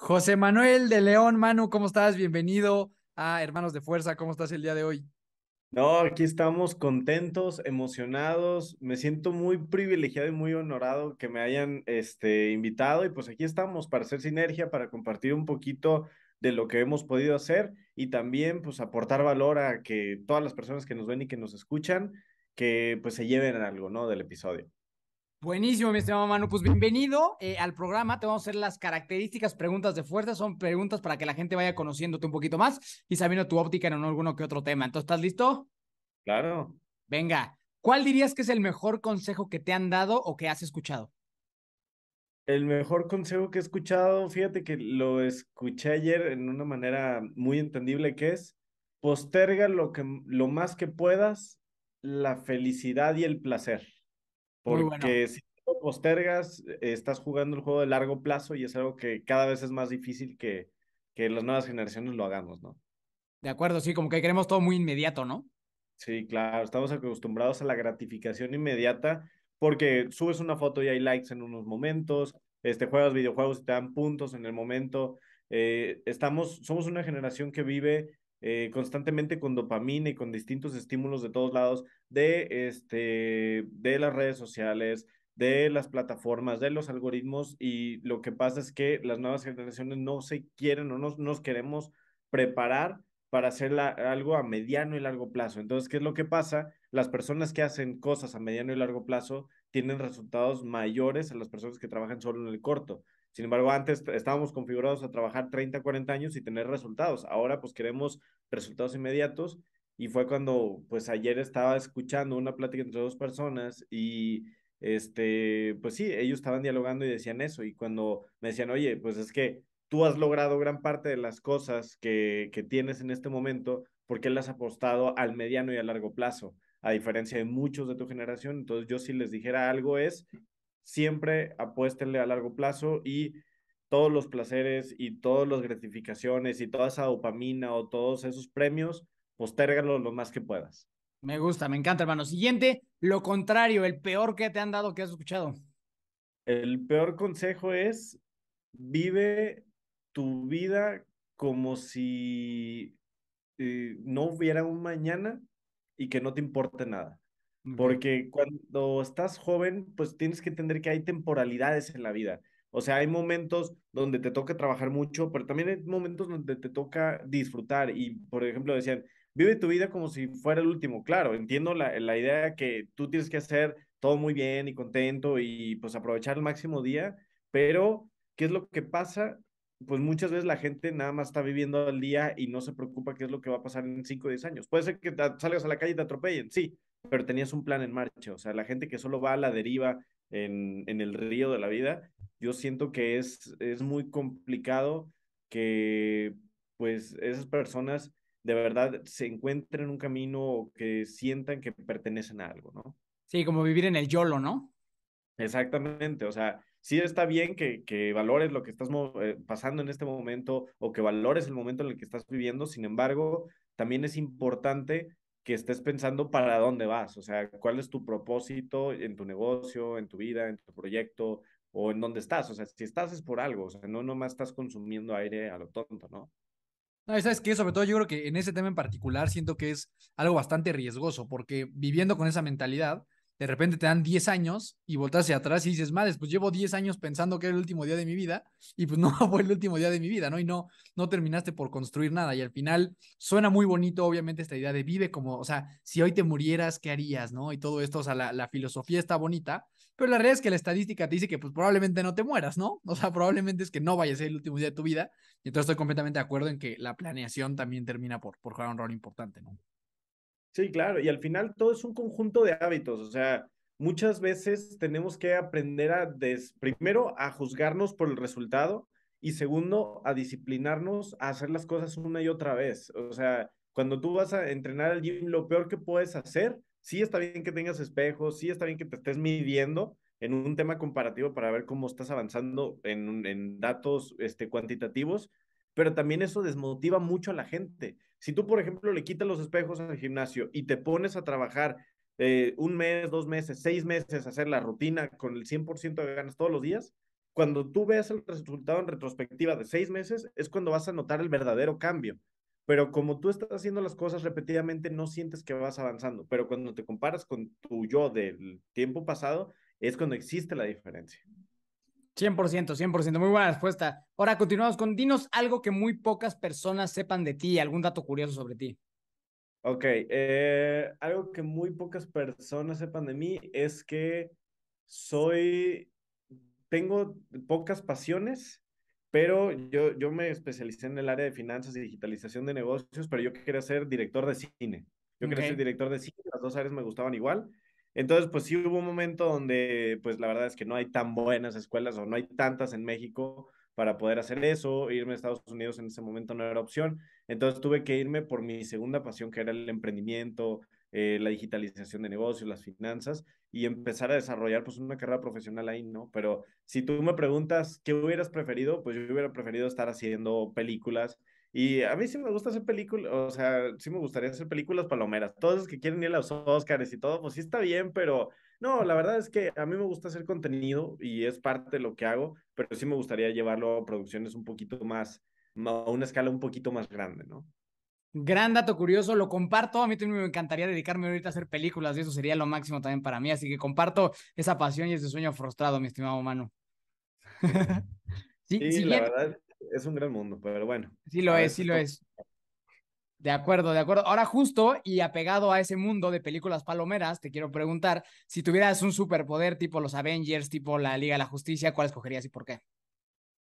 José Manuel de León, Manu, ¿cómo estás? Bienvenido a Hermanos de Fuerza, ¿cómo estás el día de hoy? No, aquí estamos contentos, emocionados, me siento muy privilegiado y muy honorado que me hayan este, invitado y pues aquí estamos para hacer sinergia, para compartir un poquito de lo que hemos podido hacer y también pues aportar valor a que todas las personas que nos ven y que nos escuchan, que pues se lleven algo, ¿no? Del episodio. Buenísimo, mi estimado Manu. Pues bienvenido eh, al programa. Te vamos a hacer las características preguntas de fuerza. Son preguntas para que la gente vaya conociéndote un poquito más y sabiendo tu óptica en alguno que otro tema. Entonces, ¿estás listo? Claro. Venga, ¿cuál dirías que es el mejor consejo que te han dado o que has escuchado? El mejor consejo que he escuchado, fíjate que lo escuché ayer en una manera muy entendible que es posterga lo, que, lo más que puedas la felicidad y el placer. Porque si lo postergas, estás jugando el juego de largo plazo y es algo que cada vez es más difícil que, que las nuevas generaciones lo hagamos, ¿no? De acuerdo, sí, como que queremos todo muy inmediato, ¿no? Sí, claro, estamos acostumbrados a la gratificación inmediata porque subes una foto y hay likes en unos momentos, este, juegas videojuegos y te dan puntos en el momento. Eh, estamos, somos una generación que vive eh, constantemente con dopamina y con distintos estímulos de todos lados, de, este, de las redes sociales, de las plataformas, de los algoritmos, y lo que pasa es que las nuevas generaciones no se quieren o no nos queremos preparar para hacer algo a mediano y largo plazo. Entonces, ¿qué es lo que pasa? Las personas que hacen cosas a mediano y largo plazo tienen resultados mayores a las personas que trabajan solo en el corto. Sin embargo, antes estábamos configurados a trabajar 30, 40 años y tener resultados. Ahora pues queremos resultados inmediatos y fue cuando pues ayer estaba escuchando una plática entre dos personas y este, pues sí, ellos estaban dialogando y decían eso y cuando me decían, oye, pues es que tú has logrado gran parte de las cosas que, que tienes en este momento porque las has apostado al mediano y a largo plazo, a diferencia de muchos de tu generación. Entonces yo si les dijera algo es, siempre apuéstenle a largo plazo y todos los placeres y todas las gratificaciones y toda esa dopamina o todos esos premios, postérgalos lo más que puedas. Me gusta, me encanta, hermano. Siguiente, lo contrario, el peor que te han dado que has escuchado. El peor consejo es vive tu vida como si eh, no hubiera un mañana y que no te importe nada. Porque cuando estás joven, pues tienes que entender que hay temporalidades en la vida. O sea, hay momentos donde te toca trabajar mucho, pero también hay momentos donde te toca disfrutar. Y, por ejemplo, decían, vive tu vida como si fuera el último. Claro, entiendo la, idea que tú tienes que hacer todo muy bien y contento y pues aprovechar el máximo día, pero ¿qué es lo que pasa? Pues muchas veces la gente nada más está viviendo al día y no se preocupa qué es lo que va a pasar en 5 o 10 años. Puede ser que salgas a la calle y te atropellen, sí, pero tenías un plan en marcha. O sea, la gente que solo va a la deriva en, el río de la vida, yo siento que es, es muy complicado que pues esas personas de verdad se encuentren un camino o que sientan que pertenecen a algo, ¿no? Sí, como vivir en el YOLO, ¿no? Exactamente, o sea, sí está bien que, que valores lo que estás eh, pasando en este momento o que valores el momento en el que estás viviendo, sin embargo, también es importante que estés pensando para dónde vas, o sea, cuál es tu propósito en tu negocio, en tu vida, en tu proyecto o en dónde estás. O sea, si estás es por algo, o sea, no nomás estás consumiendo aire a lo tonto, ¿no? No, sabes que sobre todo yo creo que en ese tema en particular siento que es algo bastante riesgoso, porque viviendo con esa mentalidad, de repente te dan 10 años y voltas hacia atrás y dices, madre, pues llevo 10 años pensando que era el último día de mi vida y pues no fue el último día de mi vida, ¿no? Y no, no terminaste por construir nada y al final suena muy bonito, obviamente, esta idea de vive como, o sea, si hoy te murieras, ¿qué harías, no? Y todo esto, o sea, la, filosofía está bonita, pero la realidad es que la estadística te dice que pues probablemente no te mueras, ¿no? O sea, probablemente es que no vaya a ser el último día de tu vida y entonces estoy completamente de acuerdo en que la planeación también termina por, por jugar un rol importante, ¿no? Sí, claro, y al final todo es un conjunto de hábitos, o sea, muchas veces tenemos que aprender a, des, primero, a juzgarnos por el resultado y segundo, a disciplinarnos a hacer las cosas una y otra vez. O sea, cuando tú vas a entrenar al gym, lo peor que puedes hacer, sí está bien que tengas espejos, sí está bien que te estés midiendo en un tema comparativo para ver cómo estás avanzando en, en datos este, cuantitativos, pero también eso desmotiva mucho a la gente. Si tú, por ejemplo, le quitas los espejos al gimnasio y te pones a trabajar eh, un mes, dos meses, seis meses, hacer la rutina con el 100% de ganas todos los días, cuando tú veas el resultado en retrospectiva de seis meses, es cuando vas a notar el verdadero cambio. Pero como tú estás haciendo las cosas repetidamente, no sientes que vas avanzando. Pero cuando te comparas con tu yo del tiempo pasado, es cuando existe la diferencia. 100%, 100%, muy buena respuesta. Ahora continuamos con dinos algo que muy pocas personas sepan de ti, algún dato curioso sobre ti. Ok, eh, algo que muy pocas personas sepan de mí es que soy, tengo pocas pasiones, pero yo, yo me especialicé en el área de finanzas y digitalización de negocios, pero yo quería ser director de cine. Yo quería ser director de cine, las dos áreas me gustaban igual, entonces, pues sí hubo un momento donde, pues la verdad es que no hay tan buenas escuelas o no hay tantas en México para poder hacer eso. Irme a Estados Unidos en ese momento no era opción. Entonces tuve que irme por mi segunda pasión, que era el emprendimiento, eh, la digitalización de negocios, las finanzas, y empezar a desarrollar pues una carrera profesional ahí, ¿no? Pero si tú me preguntas qué hubieras preferido, pues yo hubiera preferido estar haciendo películas y a mí sí me gusta hacer películas, o sea, sí me gustaría hacer películas palomeras. Todos los que quieren ir a los Oscars y todo, pues sí está bien, pero no, la verdad es que a mí me gusta hacer contenido y es parte de lo que hago, pero sí me gustaría llevarlo a producciones un poquito más, a una escala un poquito más grande, ¿no? Gran dato curioso, lo comparto. A mí también me encantaría dedicarme ahorita a hacer películas y eso sería lo máximo también para mí. Así que comparto esa pasión y ese sueño frustrado, mi estimado Manu. sí, sí, la verdad es un gran mundo, pero bueno. Sí lo es, sí lo es. De acuerdo, de acuerdo. Ahora justo y apegado a ese mundo de películas palomeras, te quiero preguntar, si tuvieras un superpoder tipo los Avengers, tipo la Liga de la Justicia, ¿cuál escogerías y por qué?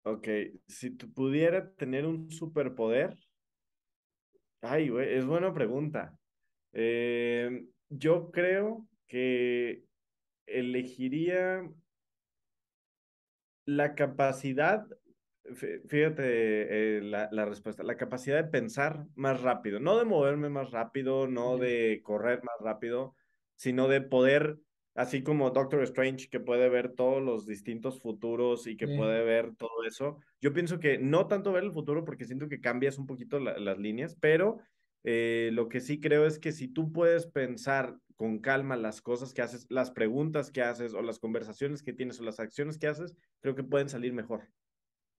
Ok, si tú pudiera tener un superpoder, ay, güey, es buena pregunta. Eh, yo creo que elegiría la capacidad Fíjate eh, la, respuesta, la capacidad de pensar más rápido, no de moverme más rápido, no de correr más rápido, sino de poder, así como Doctor Strange que puede ver todos los distintos futuros y que puede ver todo eso, yo pienso que no tanto ver el futuro porque siento que cambias un poquito las líneas, pero eh, lo que sí creo es que si tú puedes pensar con calma las cosas que haces, las preguntas que haces o las conversaciones que tienes o las acciones que haces, creo que pueden salir mejor.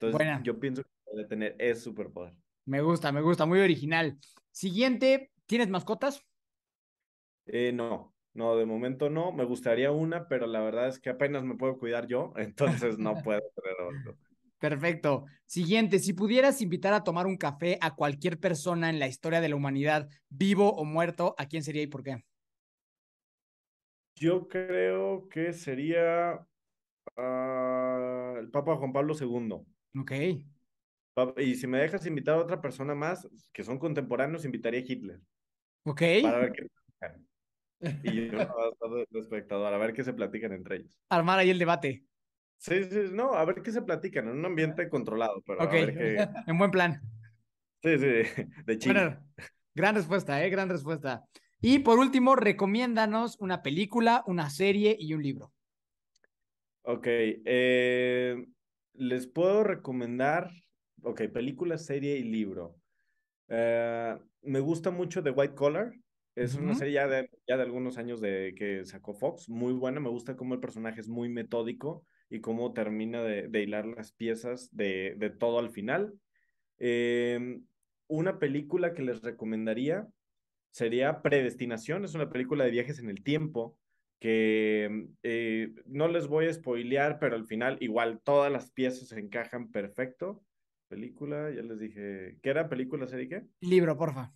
Entonces, yo pienso que puede tener es superpoder. Me gusta, me gusta, muy original. Siguiente, ¿tienes mascotas? Eh, no, no, de momento no. Me gustaría una, pero la verdad es que apenas me puedo cuidar yo, entonces no puedo tener otro. Perfecto. Siguiente, si pudieras invitar a tomar un café a cualquier persona en la historia de la humanidad, vivo o muerto, ¿a quién sería y por qué? Yo creo que sería ah, el Papa Juan Pablo II. Ok. Y si me dejas invitar a otra persona más, que son contemporáneos, invitaría a Hitler. Ok. Para ver qué Y yo el espectador, a ver qué se platican entre ellos. Armar ahí el debate. Sí, sí, no, a ver qué se platican, en un ambiente controlado, pero en buen plan. Sí, sí, de China. gran respuesta, eh, gran respuesta. Y por último, recomiéndanos una película, una serie y un libro. Ok, eh, les puedo recomendar, ok, película, serie y libro. Eh, me gusta mucho The White Collar. Es una serie ya de, ya de algunos años de que sacó Fox. Muy buena. Me gusta cómo el personaje es muy metódico y cómo termina de, hilar las piezas de, de todo al final. Em, una película que les recomendaría sería Predestinación. Es una película de viajes en el tiempo que mm, eh, no les voy a spoilear, pero al final igual todas las piezas se encajan perfecto. Película, ya les dije, ¿qué era? ¿Película, serie qué? Libro, porfa.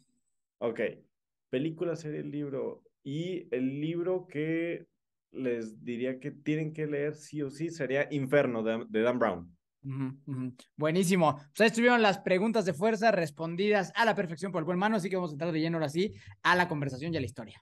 Ok, película, serie, libro. Y el libro que les diría que tienen que leer sí o sí sería Inferno de, Dan Brown. Buenísimo. Pues ahí estuvieron las preguntas de fuerza respondidas a la perfección por el buen mano, así que vamos a entrar de lleno ahora sí a la conversación y a la historia.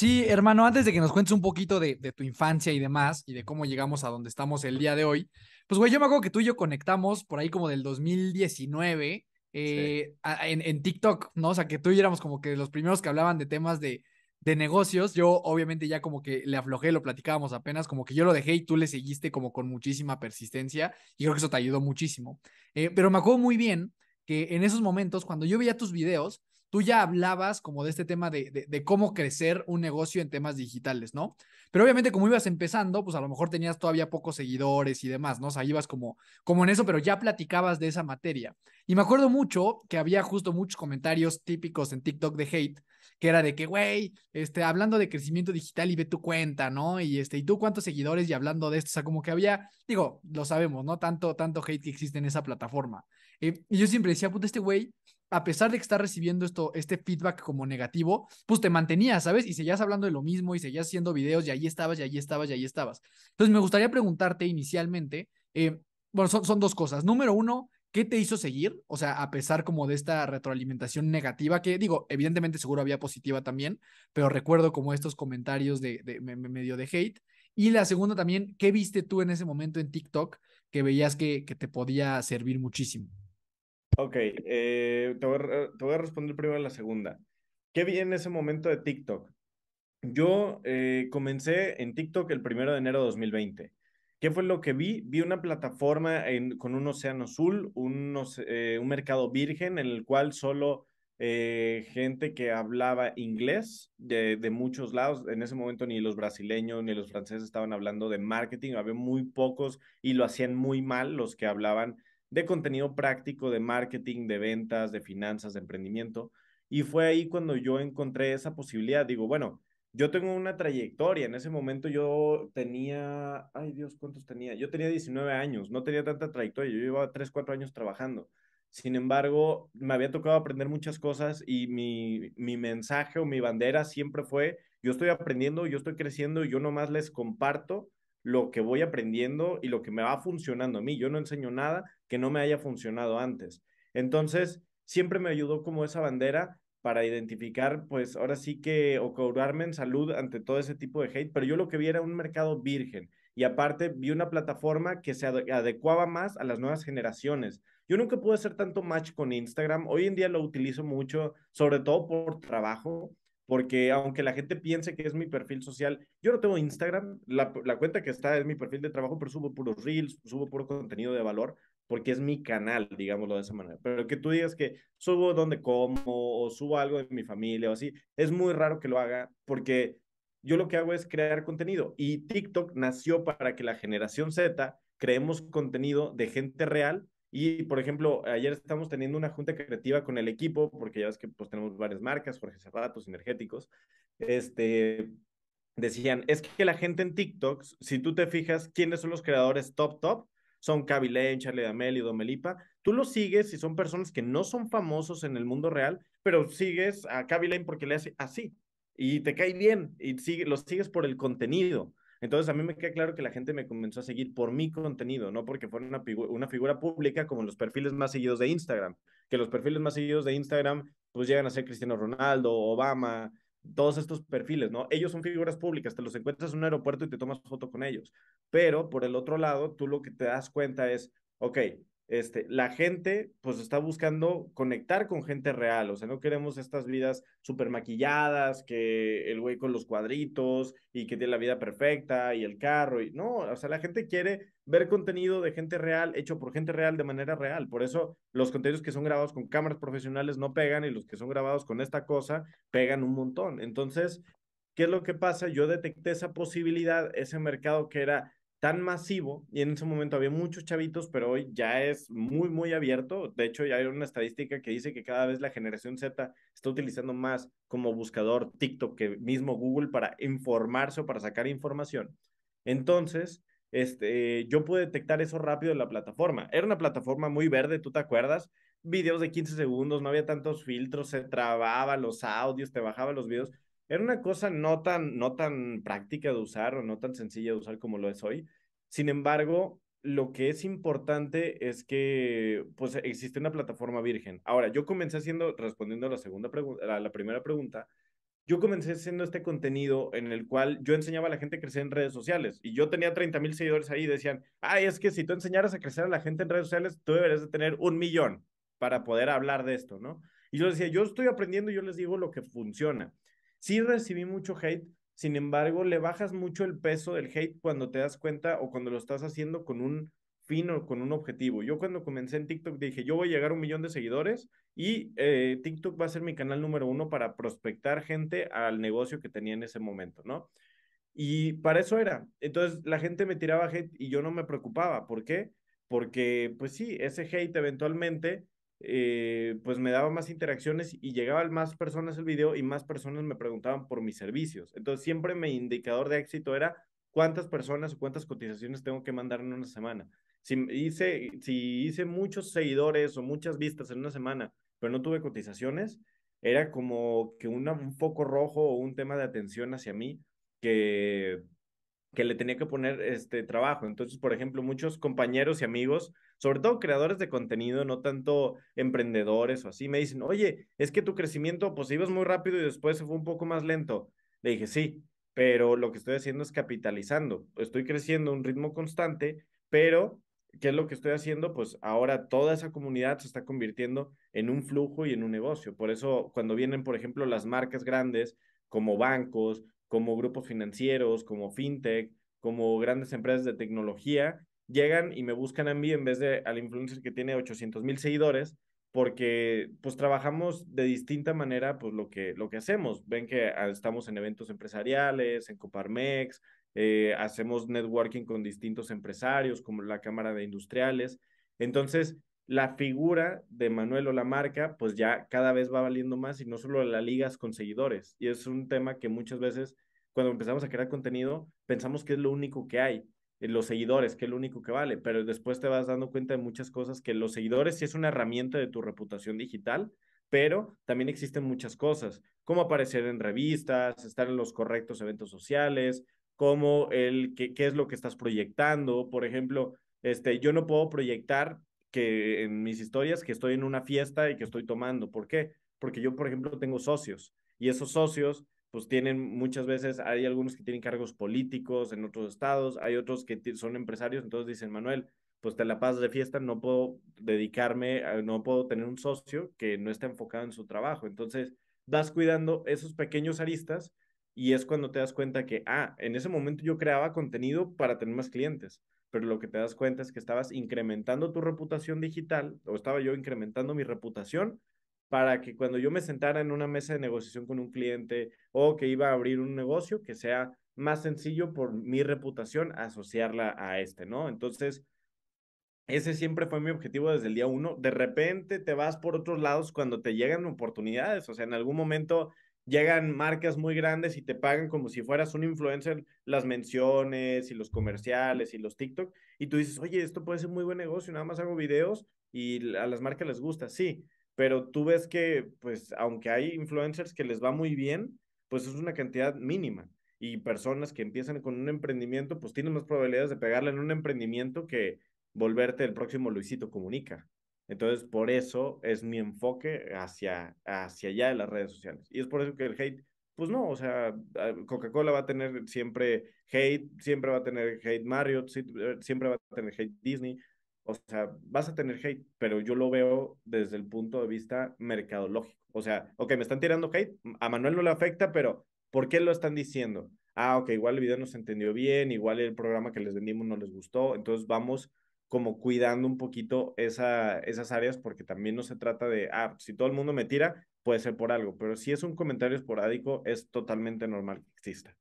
Sí, hermano, antes de que nos cuentes un poquito de, tu infancia y demás, y de cómo llegamos a donde estamos el día de hoy, pues güey, yo me acuerdo que tú y yo conectamos por ahí como del 2019 eh, en, TikTok, ¿no? O sea, que tú y éramos como que los primeros que hablaban de temas de, negocios. Yo obviamente ya como que le aflojé, lo platicábamos apenas, como que yo lo dejé y tú le seguiste como con muchísima persistencia, y creo que eso te ayudó muchísimo. Eh, pero me acuerdo muy bien que en esos momentos, cuando yo veía tus videos, tú ya hablabas como de este tema de, cómo crecer un negocio en temas digitales, ¿no? Pero obviamente como ibas empezando, pues a lo mejor tenías todavía pocos seguidores y demás, ¿no? O sea, ibas como, como en eso, pero ya platicabas de esa materia. Y me acuerdo mucho que había justo muchos comentarios típicos en TikTok de hate, que era de que, güey, este, hablando de crecimiento digital y ve tu cuenta, ¿no? Y este, ¿y tú cuántos seguidores y hablando de esto? O sea, como que había, digo, lo sabemos, ¿no? Tanto, tanto hate que existe en esa plataforma. y yo siempre decía, puta, este güey a pesar de que estás recibiendo esto, este feedback como negativo, pues te mantenías, ¿sabes? Y seguías hablando de lo mismo y seguías haciendo videos y ahí estabas y ahí estabas y ahí estabas. Entonces me gustaría preguntarte inicialmente, eh, bueno, son, dos cosas. Número uno, ¿qué te hizo seguir? O sea, a pesar como de esta retroalimentación negativa, que digo, evidentemente seguro había positiva también, pero recuerdo como estos comentarios de, medio de hate. Y la segunda también, ¿qué viste tú en ese momento en TikTok que veías que te podía servir muchísimo? Ok, eh, te, voy a, responder primero a, responder la segunda. ¿Qué vi en ese momento de TikTok? Yo eh, comencé en TikTok el primero de enero de 2020. ¿Qué fue lo que vi? Vi una plataforma con un océano azul, eh, un, mercado virgen en el cual solo gente que hablaba inglés de, de, muchos lados, en ese momento ni los brasileños ni los franceses estaban hablando de marketing, había muy pocos y lo hacían muy mal los que hablaban de contenido práctico, de marketing, de ventas, de finanzas, de emprendimiento. Y fue ahí cuando yo encontré esa posibilidad. Digo, bueno, yo tengo una trayectoria. En ese momento yo tenía, ay Dios, ¿cuántos tenía? Yo tenía 19 años, no tenía tanta trayectoria, yo llevaba 3, 4 años trabajando. Sin embargo, me había tocado aprender muchas cosas y mi, mensaje o mi bandera siempre fue, yo estoy aprendiendo, yo estoy creciendo, y yo nomás les comparto lo que voy aprendiendo y lo que me va funcionando a mí. Yo no enseño nada que no me haya funcionado antes. Entonces, siempre me ayudó como esa bandera para identificar, pues ahora sí que, o cobrarme en salud ante todo ese tipo de hate, pero yo lo que vi era un mercado virgen y aparte vi una plataforma que se adecuaba más a las nuevas generaciones. Yo nunca pude hacer tanto match con Instagram, hoy en día lo utilizo mucho, sobre todo por trabajo, porque aunque la gente piense que es mi perfil social, yo no tengo Instagram, la, cuenta que está es mi perfil de trabajo, pero subo puros reels, subo puro contenido de valor, porque es mi canal, digámoslo de esa manera. Pero que tú digas que subo donde como o subo algo de mi familia o así, es muy raro que lo haga porque yo lo que hago es crear contenido y TikTok nació para que la generación Z creemos contenido de gente real y, por ejemplo, ayer estamos teniendo una junta creativa con el equipo, porque ya ves que pues, tenemos varias marcas, Jorge Zapatos, Energéticos. Este, decían, es que la gente en TikTok, si tú te fijas quiénes son los creadores top, top, son Kaby Lane, Charlie y Domelipa. Tú los sigues y son personas que no son famosos en el mundo real, pero sigues a Kaby Lane porque le hace así y te cae bien y los sigues por el contenido. Entonces a mí me queda claro que la gente me comenzó a seguir por mi contenido, no porque fuera una, figura pública como los perfiles más seguidos de Instagram, que los perfiles más seguidos de Instagram pues llegan a ser Cristiano Ronaldo, Obama, todos estos perfiles, ¿no? Ellos son figuras públicas, te los encuentras en un aeropuerto y te tomas foto con ellos. Pero por el otro lado, tú lo que te das cuenta es, ok, este, la gente pues está buscando conectar con gente real, o sea, no queremos estas vidas súper maquilladas, que el güey con los cuadritos y que tiene la vida perfecta y el carro, y no, o sea, la gente quiere ver contenido de gente real, hecho por gente real de manera real, por eso los contenidos que son grabados con cámaras profesionales no pegan y los que son grabados con esta cosa pegan un montón. Entonces, ¿qué es lo que pasa? Yo detecté esa posibilidad, ese mercado que era tan masivo y en ese momento había muchos chavitos, pero hoy ya es muy, muy abierto. De hecho, ya hay una estadística que dice que cada vez la generación Z está utilizando más como buscador TikTok que mismo Google para informarse o para sacar información. Entonces, este, yo pude detectar eso rápido en la plataforma. Era una plataforma muy verde, ¿tú te acuerdas? Videos de 15 segundos, no había tantos filtros, se trababa los audios, te bajaba los videos. Era una cosa no tan, no tan práctica de usar o no tan sencilla de usar como lo es hoy. Sin embargo, lo que es importante es que pues existe una plataforma virgen. Ahora, yo comencé haciendo, respondiendo a la segunda la primera pregunta, yo comencé haciendo este contenido en el cual yo enseñaba a la gente a crecer en redes sociales y yo tenía 30 mil seguidores ahí y decían, ay, es que si tú enseñaras a crecer a la gente en redes sociales, tú deberías de tener un millón para poder hablar de esto, ¿no? Y yo decía, yo estoy aprendiendo, yo les digo lo que funciona. Sí recibí mucho hate, sin embargo, le bajas mucho el peso del hate cuando te das cuenta o cuando lo estás haciendo con un fin o con un objetivo. Yo cuando comencé en TikTok dije, yo voy a llegar a un millón de seguidores y eh, TikTok va a ser mi canal número uno para prospectar gente al negocio que tenía en ese momento, ¿no? Y para eso era. Entonces la gente me tiraba hate y yo no me preocupaba. ¿Por qué? Porque, pues sí, ese hate eventualmente eh, pues me daba más interacciones y llegaban más personas el video y más personas me preguntaban por mis servicios. Entonces siempre mi indicador de éxito era cuántas personas o cuántas cotizaciones tengo que mandar en una semana. Si hice, si hice muchos seguidores o muchas vistas en una semana, pero no tuve cotizaciones, era como que un foco rojo o un tema de atención hacia mí que, que le tenía que poner este trabajo. Entonces, por ejemplo, muchos compañeros y amigos sobre todo creadores de contenido, no tanto emprendedores o así, me dicen, oye, es que tu crecimiento, pues ibas muy rápido y después se fue un poco más lento. Le dije, sí, pero lo que estoy haciendo es capitalizando. Estoy creciendo a un ritmo constante, pero ¿qué es lo que estoy haciendo? Pues ahora toda esa comunidad se está convirtiendo en un flujo y en un negocio. Por eso cuando vienen, por ejemplo, las marcas grandes como bancos, como grupos financieros, como fintech, como grandes empresas de tecnología, llegan y me buscan a mí en vez de al influencer que tiene 800 mil seguidores, porque pues trabajamos de distinta manera pues lo que, lo que hacemos. Ven que ah, estamos en eventos empresariales, en Coparmex, eh, hacemos networking con distintos empresarios, como la Cámara de Industriales. Entonces, la figura de Manuel o la marca, pues ya cada vez va valiendo más y no solo la ligas con seguidores. Y es un tema que muchas veces cuando empezamos a crear contenido pensamos que es lo único que hay, eh, los seguidores, que es lo único que vale, pero después te vas dando cuenta de muchas cosas que los seguidores sí es una herramienta de tu reputación digital, pero también existen muchas cosas, como aparecer en revistas, estar en los correctos eventos sociales, como el qué, es lo que estás proyectando, por ejemplo, este, yo no puedo proyectar que en mis historias que estoy en una fiesta y que estoy tomando, ¿por qué? Porque yo, por ejemplo, tengo socios y esos socios pues tienen muchas veces, hay algunos que tienen cargos políticos en otros estados, hay otros que son empresarios, entonces dicen, Manuel, pues te la pasas de fiesta, no puedo dedicarme, no puedo tener un socio que no esté enfocado en su trabajo. Entonces, vas cuidando esos pequeños aristas y es cuando te das cuenta que, ah, en ese momento yo creaba contenido para tener más clientes, pero lo que te das cuenta es que estabas incrementando tu reputación digital o estaba yo incrementando mi reputación para que cuando yo me sentara en una mesa de negociación con un cliente o que iba a abrir un negocio, que sea más sencillo por mi reputación asociarla a este, ¿no? Entonces, ese siempre fue mi objetivo desde el día uno. De repente te vas por otros lados cuando te llegan oportunidades, o sea, en algún momento llegan marcas muy grandes y te pagan como si fueras un influencer las menciones y los comerciales y los TikTok, y tú dices, oye, esto puede ser muy buen negocio, nada más hago videos y a las marcas les gusta, sí, pero tú ves que, pues, aunque hay influencers que les va muy bien, pues es una cantidad mínima. Y personas que empiezan con un emprendimiento, pues tienen más probabilidades de pegarle en un emprendimiento que volverte el próximo Luisito Comunica. Entonces, por eso es mi enfoque hacia, hacia allá de las redes sociales. Y es por eso que el hate, pues no, o sea, ah, Coca-Cola va a tener siempre hate, siempre va a tener hate Mario, eh, siempre va a tener hate Disney, o sea, vas a tener hate, pero yo lo veo desde el punto de vista mercadológico. O sea, ok, me están tirando hate, a Manuel no le afecta, pero ¿por qué lo están diciendo? Ah, ok, igual el video no se entendió bien, igual el programa que les vendimos no les gustó, entonces vamos como cuidando un poquito esa, esas áreas porque también no se trata de, ah, si todo el mundo me tira, puede ser por algo, pero si es un comentario esporádico, es totalmente normal que exista.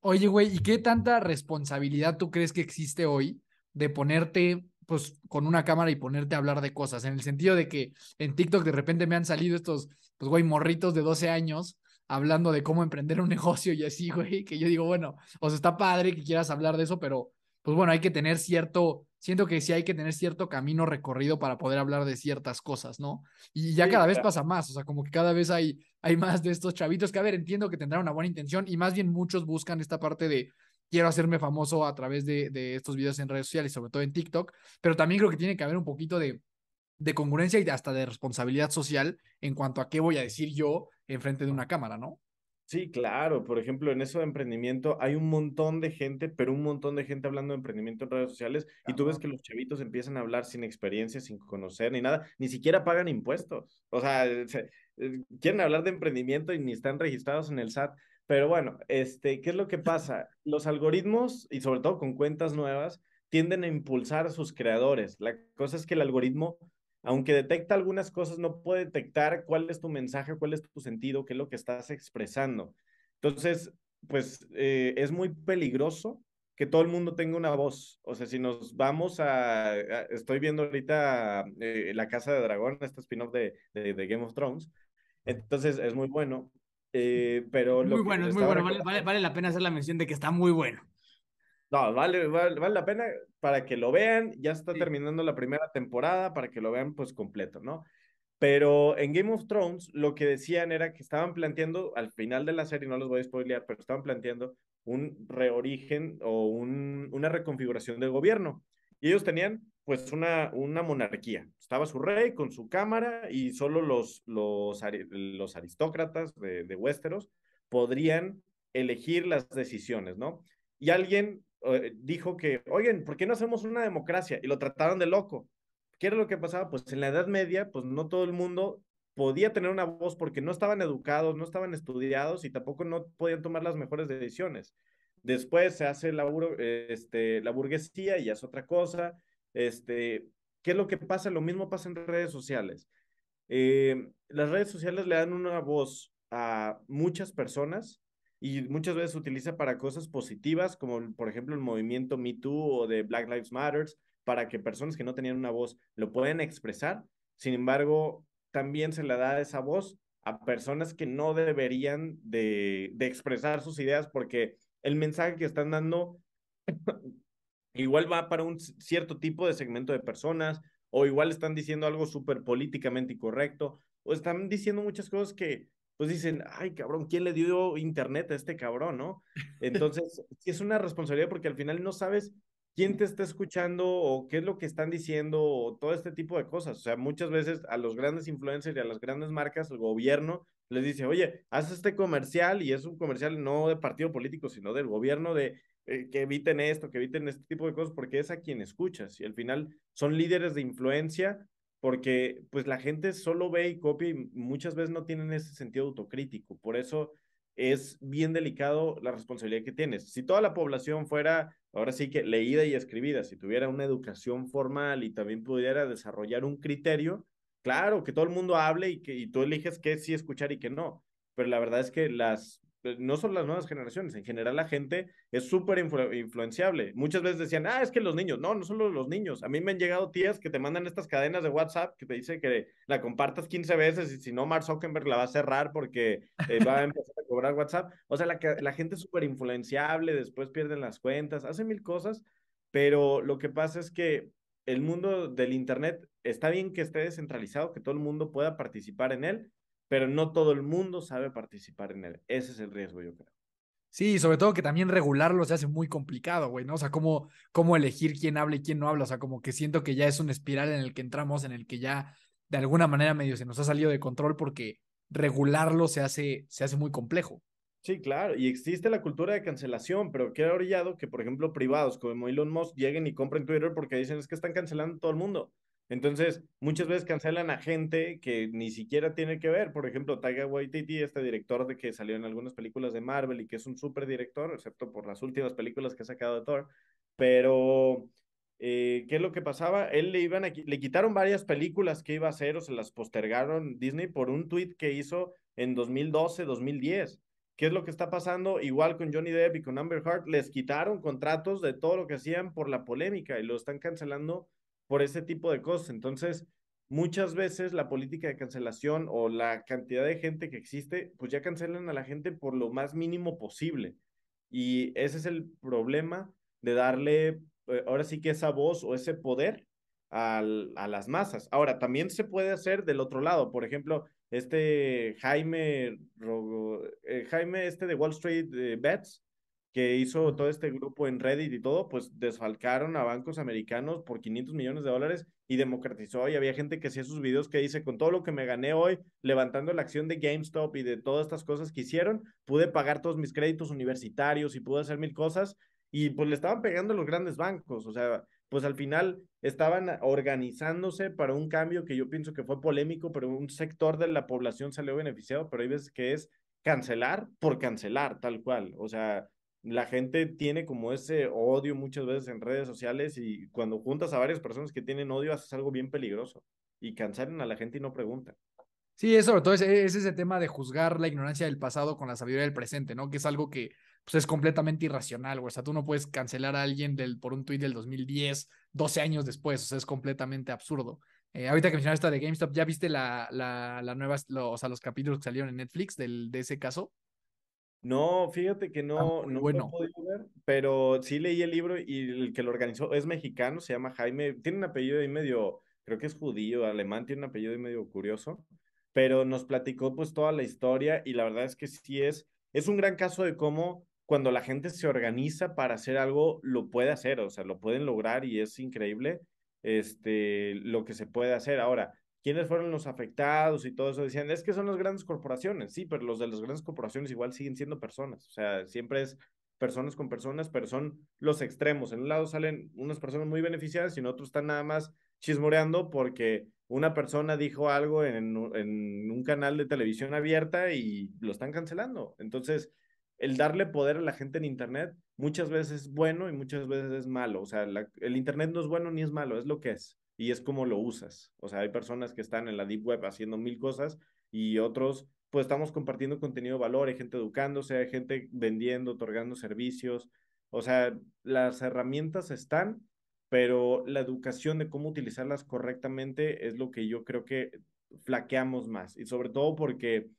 Oye, güey, ¿y qué tanta responsabilidad tú crees que existe hoy de ponerte pues con una cámara y ponerte a hablar de cosas, en el sentido de que en TikTok de repente me han salido estos, pues güey, morritos de 12 años hablando de cómo emprender un negocio y así, güey, que yo digo, bueno, o sea, está padre que quieras hablar de eso, pero pues bueno, hay que tener cierto, siento que sí hay que tener cierto camino recorrido para poder hablar de ciertas cosas, ¿no? Y ya cada vez pasa más, o sea, como que cada vez hay, hay más de estos chavitos que, a ver, entiendo que tendrán una buena intención y más bien muchos buscan esta parte de, quiero hacerme famoso a través de, estos videos en redes sociales, sobre todo en TikTok, pero también creo que tiene que haber un poquito de, congruencia y hasta de responsabilidad social en cuanto a qué voy a decir yo enfrente de una cámara, ¿no? Sí, claro. Por ejemplo, en eso de emprendimiento hay un montón de gente, pero un montón de gente hablando de emprendimiento en redes sociales y tú ves que los chavitos empiezan a hablar sin experiencia, sin conocer ni nada, ni siquiera pagan impuestos. O sea, eh, quieren hablar de emprendimiento y ni están registrados en el SAT. Pero bueno, este, ¿qué es lo que pasa? Los algoritmos, y sobre todo con cuentas nuevas, tienden a impulsar a sus creadores. La cosa es que el algoritmo, aunque detecta algunas cosas, no puede detectar cuál es tu mensaje, cuál es tu sentido, qué es lo que estás expresando. Entonces, pues eh, es muy peligroso que todo el mundo tenga una voz. O sea, si nos vamos a... estoy viendo ahorita eh, La Casa de Dragón, este spin-off de, de, de Game of Thrones. Entonces, es muy bueno, eh, pero muy bueno, bueno. Vale, la pena hacer la mención de que está muy bueno. No, vale, vale, la pena para que lo vean. Ya está terminando la primera temporada para que lo vean pues completo, ¿no? Pero en Game of Thrones lo que decían era que estaban planteando, al final de la serie, no los voy a spoilear, pero estaban planteando un reorigen o un, una reconfiguración del gobierno. Y ellos tenían pues una, una monarquía. Estaba su rey con su cámara y solo los, los, los aristócratas de, de Westeros podrían elegir las decisiones, ¿no? Y alguien eh, dijo que, oigan, ¿por qué no hacemos una democracia? Y lo trataron de loco. ¿Qué era lo que pasaba? Pues en la Edad Media, pues no todo el mundo podía tener una voz porque no estaban educados, no estaban estudiados y tampoco no podían tomar las mejores decisiones. Después se hace la, este, la burguesía y es otra cosa. Este, ¿Qué es lo que pasa? Lo mismo pasa en redes sociales. Eh, las redes sociales le dan una voz a muchas personas y muchas veces se utiliza para cosas positivas, como por ejemplo el movimiento Me Too o de Black Lives Matter para que personas que no tenían una voz lo puedan expresar. Sin embargo, también se le da esa voz a personas que no deberían de, de expresar sus ideas porque el mensaje que están dando igual va para un cierto tipo de segmento de personas, o igual están diciendo algo súper políticamente incorrecto, o están diciendo muchas cosas que pues dicen, ay cabrón, ¿quién le dio internet a este cabrón, no? Entonces, es una responsabilidad porque al final no sabes quién te está escuchando o qué es lo que están diciendo o todo este tipo de cosas. O sea, muchas veces a los grandes influencers y a las grandes marcas, el gobierno les dice, oye, haz este comercial y es un comercial no de partido político, sino del gobierno de eh, que eviten esto, que eviten este tipo de cosas, porque es a quien escuchas y al final son líderes de influencia porque pues la gente solo ve y copia y muchas veces no tienen ese sentido autocrítico. Por eso es bien delicado la responsabilidad que tienes. Si toda la población fuera, ahora sí que leída y escribida, si tuviera una educación formal y también pudiera desarrollar un criterio, claro, que todo el mundo hable y que y tú eliges qué sí escuchar y qué no. Pero la verdad es que las eh, no son las nuevas generaciones, en general la gente es súper influenciable. Muchas veces decían, ah, es que los niños, no, no solo los niños. A mí me han llegado tías que te mandan estas cadenas de WhatsApp que te dice que la compartas 15 veces y si no, Mark Zuckerberg la va a cerrar porque eh, va a empezar a cobrar WhatsApp. O sea, la, la gente es súper influenciable, después pierden las cuentas, hacen mil cosas, pero lo que pasa es que el mundo del Internet está bien que esté descentralizado, que todo el mundo pueda participar en él, pero no todo el mundo sabe participar en él. Ese es el riesgo, yo creo. Sí, sobre todo que también regularlo se hace muy complicado, güey, ¿no? O sea, cómo, cómo elegir quién habla y quién no habla. O sea, como que siento que ya es una espiral en el que entramos, en el que ya de alguna manera medio se nos ha salido de control porque regularlo se hace, se hace muy complejo. Sí, claro, y existe la cultura de cancelación, pero queda orillado que, por ejemplo, privados como Elon Musk lleguen y compren Twitter porque dicen es que están cancelando todo el mundo. Entonces, muchas veces cancelan a gente que ni siquiera tiene que ver. Por ejemplo, Taika Waititi, este director de que salió en algunas películas de Marvel y que es un super director, excepto por las últimas películas que ha sacado de Thor. Pero, eh, ¿qué es lo que pasaba? Él le, iban le quitaron varias películas que iba a hacer o se las postergaron Disney por un tweet que hizo en 2012, 2010. ¿Qué es lo que está pasando? Igual con Johnny Depp y con Amber Heard, les quitaron contratos de todo lo que hacían por la polémica y lo están cancelando por ese tipo de cosas. Entonces, muchas veces la política de cancelación o la cantidad de gente que existe, pues ya cancelan a la gente por lo más mínimo posible. Y ese es el problema de darle, eh, ahora sí que esa voz o ese poder a las masas. Ahora, también se puede hacer del otro lado. Por ejemplo, este Jaime, eh, Jaime este de Wall Street eh, Bets, que hizo todo este grupo en Reddit y todo, pues desfalcaron a bancos americanos por 500 millones de dólares y democratizó y había gente que hacía sus videos que dice, con todo lo que me gané hoy, levantando la acción de GameStop y de todas estas cosas que hicieron, pude pagar todos mis créditos universitarios y pude hacer mil cosas y pues le estaban pegando a los grandes bancos, o sea, pues al final estaban organizándose para un cambio que yo pienso que fue polémico, pero un sector de la población salió beneficiado, pero ahí ves que es cancelar por cancelar, tal cual, o sea, la gente tiene como ese odio muchas veces en redes sociales y cuando juntas a varias personas que tienen odio haces algo bien peligroso y cansaron a la gente y no preguntan. Sí, es sobre todo ese, e-, es ese tema de juzgar la ignorancia del pasado con la sabiduría del presente, ¿no? Que es algo que pues, es completamente irracional, O sea, tú no puedes cancelar a alguien del, por un tweet del 2010, 12 años después, o sea, es completamente absurdo. Eh, ahorita que mencionaste de GameStop, ¿ya viste la, la, la nueva, o sea, los capítulos que salieron en Netflix del, de ese caso? No, fíjate que ah, no, no bueno. he podido ver, pero sí leí el libro y el que lo organizó es mexicano, se llama Jaime, tiene un apellido ahí medio, creo que es judío, alemán, tiene un apellido ahí medio curioso, pero nos platicó pues toda la historia y la verdad es que sí es, es un gran caso de cómo cuando la gente se organiza para hacer algo, lo puede hacer, o sea, lo pueden lograr y es increíble este, lo que se puede hacer. Ahora, quiénes fueron los afectados y todo eso. Decían, es que son las grandes corporaciones, sí, pero los de las grandes corporaciones igual siguen siendo personas. O sea, siempre es personas con personas, pero son los extremos. En un lado salen unas personas muy beneficiadas y en otro están nada más chismoreando porque una persona dijo algo en, en un canal de televisión abierta y lo están cancelando. Entonces, el darle poder a la gente en Internet muchas veces es bueno y muchas veces es malo. O sea, el Internet no es bueno ni es malo, es lo que es y es como lo usas. O sea, hay personas que están en la Deep Web haciendo mil cosas y otros, pues estamos compartiendo contenido de valor, hay gente educándose, hay gente vendiendo, otorgando servicios. O sea, las herramientas están, pero la educación de cómo utilizarlas correctamente es lo que yo creo que flaqueamos más. Y sobre todo porque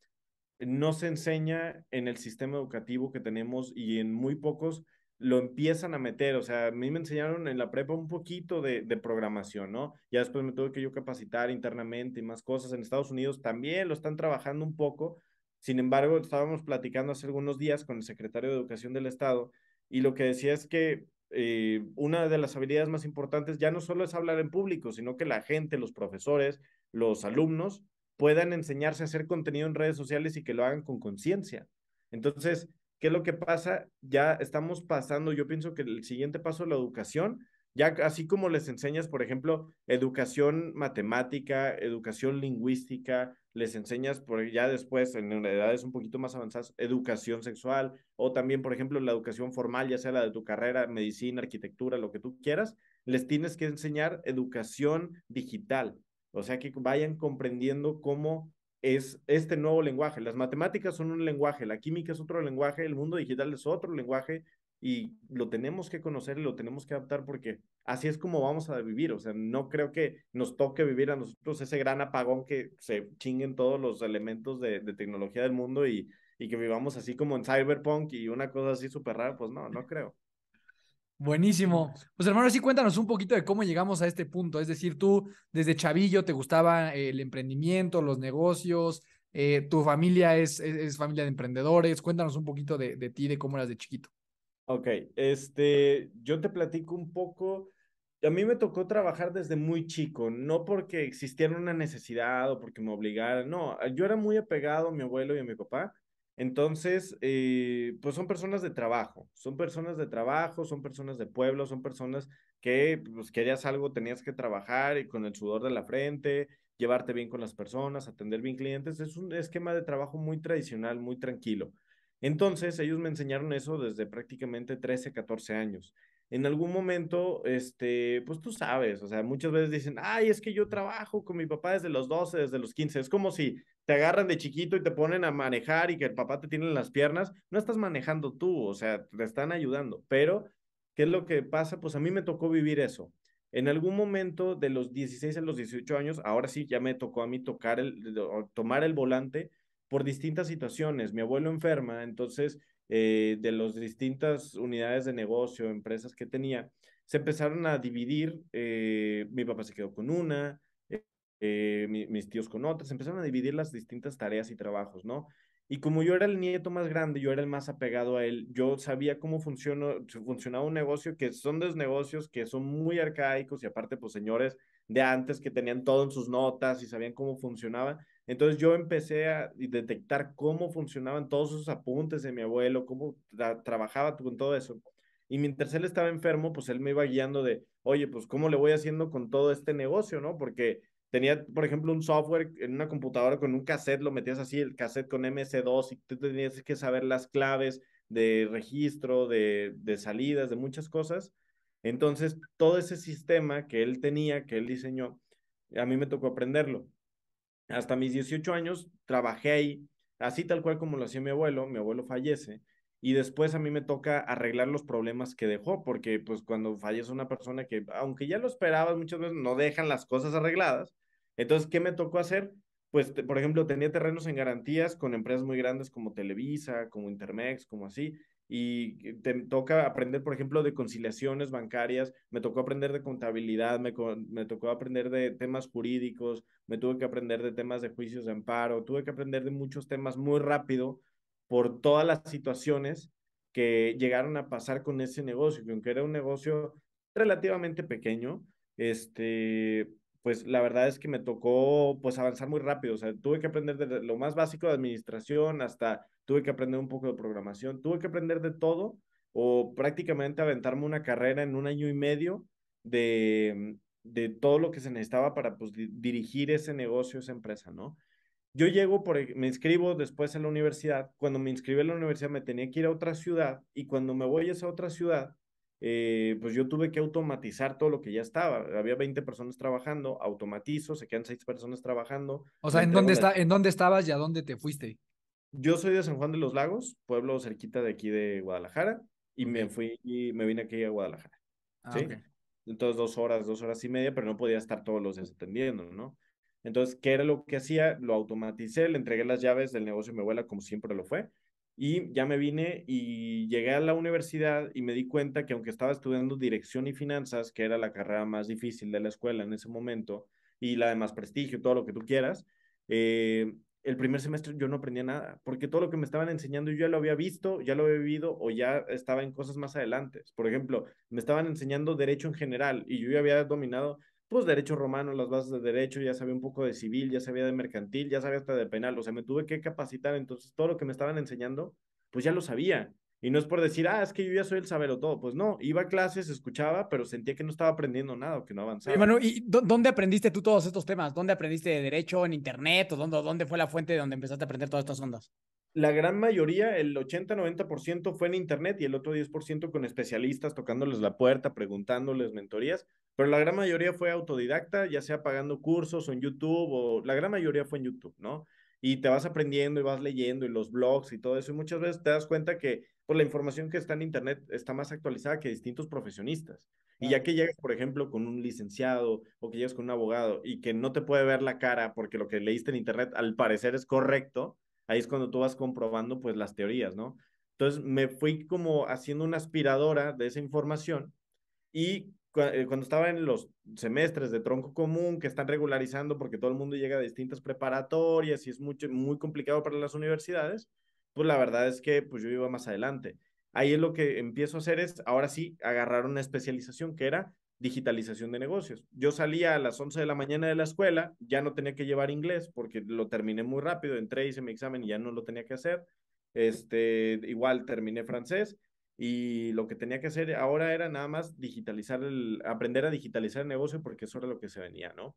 no se enseña en el sistema educativo que tenemos y en muy pocos lo empiezan a meter. O sea, a mí me enseñaron en la prepa un poquito de, programación, ¿no? Ya después me tuve que yo capacitar internamente y más cosas. En Estados Unidos también lo están trabajando un poco. Sin embargo, estábamos platicando hace algunos días con el secretario de Educación del Estado y lo que decía es que eh, una de las habilidades más importantes ya no solo es hablar en público, sino que la gente, los profesores, los alumnos puedan enseñarse a hacer contenido en redes sociales y que lo hagan con conciencia. Entonces, ¿Qué es lo que pasa? Ya estamos pasando, yo pienso que el siguiente paso es la educación, ya así como les enseñas, por ejemplo, educación matemática, educación lingüística, les enseñas por ya después en edades un poquito más avanzadas educación sexual o también por ejemplo la educación formal ya sea la de tu carrera medicina arquitectura lo que tú quieras les tienes que enseñar educación digital o sea que vayan comprendiendo cómo es este nuevo lenguaje. Las matemáticas son un lenguaje, la química es otro lenguaje, el mundo digital es otro lenguaje y lo tenemos que conocer y lo tenemos que adaptar porque así es como vamos a vivir. O sea, no creo que nos toque vivir a nosotros ese gran apagón que se chinguen todos los elementos de, de tecnología del mundo y, y que vivamos así como en cyberpunk y una cosa así súper rara, pues no, no creo. Buenísimo. Pues hermano, sí cuéntanos un poquito de cómo llegamos a este punto. Es decir, tú desde chavillo te gustaba el emprendimiento, los negocios, eh, tu familia es, es, familia de emprendedores. Cuéntanos un poquito de, ti, de cómo eras de chiquito. Ok, este, yo te platico un poco. A mí me tocó trabajar desde muy chico, no porque existiera una necesidad o porque me obligara, no, yo era muy apegado a mi abuelo y a mi papá entonces, eh, pues son personas de trabajo, son personas de trabajo, son personas de pueblo, son personas que pues, querías algo, tenías que trabajar y con el sudor de la frente, llevarte bien con las personas, atender bien clientes. Es un esquema de trabajo muy tradicional, muy tranquilo. Entonces, ellos me enseñaron eso desde prácticamente 13, 14 años. En algún momento, este, pues tú sabes, o sea, muchas veces dicen, ay, es que yo trabajo con mi papá desde los 12, desde los 15. Es como si te agarran de chiquito y te ponen a manejar y que el papá te tiene en las piernas, no estás manejando tú, o sea, te están ayudando. Pero, ¿qué es lo que pasa? Pues a mí me tocó vivir eso. En algún momento de los 16 a los 18 años, ahora sí ya me tocó a mí tocar el, tomar el volante por distintas situaciones. Mi abuelo enferma, entonces eh, de las distintas unidades de negocio, empresas que tenía, se empezaron a dividir. Eh, mi papá se quedó con una, eh, mis tíos con otras, empezaron a dividir las distintas tareas y trabajos, ¿no? Y como yo era el nieto más grande, yo era el más apegado a él, yo sabía cómo funcionó, funcionaba un negocio, que son dos negocios que son muy arcaicos y aparte, pues señores de antes que tenían todo en sus notas y sabían cómo funcionaba. Entonces yo empecé a detectar cómo funcionaban todos esos apuntes de mi abuelo, cómo trabajaba con todo eso. Y mientras él estaba enfermo, pues él me iba guiando de, oye, pues cómo le voy haciendo con todo este negocio, ¿no? Porque tenía, por ejemplo, un software en una computadora con un cassette, lo metías así, el cassette con MS2 y tú tenías que saber las claves de registro, de, de salidas, de muchas cosas. Entonces, todo ese sistema que él tenía, que él diseñó, a mí me tocó aprenderlo. Hasta mis 18 años trabajé ahí, así tal cual como lo hacía mi abuelo, mi abuelo fallece, y después a mí me toca arreglar los problemas que dejó, porque pues cuando fallece una persona que, aunque ya lo esperabas muchas veces, no dejan las cosas arregladas, entonces, ¿qué me tocó hacer? Pues, por ejemplo, tenía terrenos en garantías con empresas muy grandes como Televisa, como Intermex, como así, y te toca aprender, por ejemplo, de conciliaciones bancarias, me tocó aprender de contabilidad, me, me, tocó aprender de temas jurídicos, me tuve que aprender de temas de juicios de amparo, tuve que aprender de muchos temas muy rápido por todas las situaciones que llegaron a pasar con ese negocio, que aunque era un negocio relativamente pequeño, este, pues la verdad es que me tocó pues avanzar muy rápido, o sea, tuve que aprender de lo más básico de administración hasta tuve que aprender un poco de programación, tuve que aprender de todo o prácticamente aventarme una carrera en un año y medio de, de todo lo que se necesitaba para pues dirigir ese negocio, esa empresa, ¿no? Yo llego, por, me inscribo después en la universidad, cuando me inscribí en la universidad me tenía que ir a otra ciudad y cuando me voy a esa otra ciudad eh, pues yo tuve que automatizar todo lo que ya estaba. Había 20 personas trabajando, automatizo, se quedan 6 personas trabajando. O sea, ¿en dónde, está, ¿en dónde estabas y a dónde te fuiste? Yo soy de San Juan de los Lagos, pueblo cerquita de aquí de Guadalajara, y me fui me vine aquí a Guadalajara. Ah, Entonces, dos horas, dos horas y media, pero no podía estar todos los días atendiendo, ¿no? Entonces, ¿qué era lo que hacía? Lo automaticé, le entregué las llaves del negocio a mi abuela, como siempre lo fue, y ya me vine y llegué a la universidad y me di cuenta que aunque estaba estudiando dirección y finanzas, que era la carrera más difícil de la escuela en ese momento, y la de más prestigio, todo lo que tú quieras, eh, el primer semestre yo no aprendía nada, porque todo lo que me estaban enseñando yo ya lo había visto, ya lo había vivido o ya estaba en cosas más adelante. Por ejemplo, me estaban enseñando derecho en general y yo ya había dominado pues derecho romano, las bases de derecho, ya sabía un poco de civil, ya sabía de mercantil, ya sabía hasta de penal, o sea, me tuve que capacitar, entonces todo lo que me estaban enseñando, pues ya lo sabía. Y no es por decir, ah, es que yo ya soy el saberlo todo. Pues no, iba a clases, escuchaba, pero sentía que no estaba aprendiendo nada que no avanzaba. Manu, ¿y dónde aprendiste tú todos estos temas? ¿Dónde aprendiste de derecho, en internet? ¿O dónde, dónde fue la fuente de donde empezaste a aprender todas estas ondas? La gran mayoría, el 80-90% fue en internet y el otro 10% con especialistas tocándoles la puerta, preguntándoles mentorías pero la gran mayoría fue autodidacta, ya sea pagando cursos o en YouTube, o la gran mayoría fue en YouTube, ¿no? Y te vas aprendiendo y vas leyendo y los blogs y todo eso, y muchas veces te das cuenta que por pues, la información que está en Internet está más actualizada que distintos profesionistas. Y ya que llegas, por ejemplo, con un licenciado o que llegas con un abogado y que no te puede ver la cara porque lo que leíste en Internet al parecer es correcto, ahí es cuando tú vas comprobando pues las teorías, ¿no? Entonces me fui como haciendo una aspiradora de esa información y eh, cuando estaba en los semestres de tronco común que están regularizando porque todo el mundo llega a distintas preparatorias y es mucho, muy complicado para las universidades, pues la verdad es que pues yo iba más adelante. Ahí es lo que empiezo a hacer es, ahora sí, agarrar una especialización que era digitalización de negocios. Yo salía a las 11 de la mañana de la escuela, ya no tenía que llevar inglés porque lo terminé muy rápido, entré, hice mi examen y ya no lo tenía que hacer. Este, igual terminé francés, y lo que tenía que hacer ahora era nada más digitalizar aprender a digitalizar el negocio porque eso era lo que se venía, ¿no?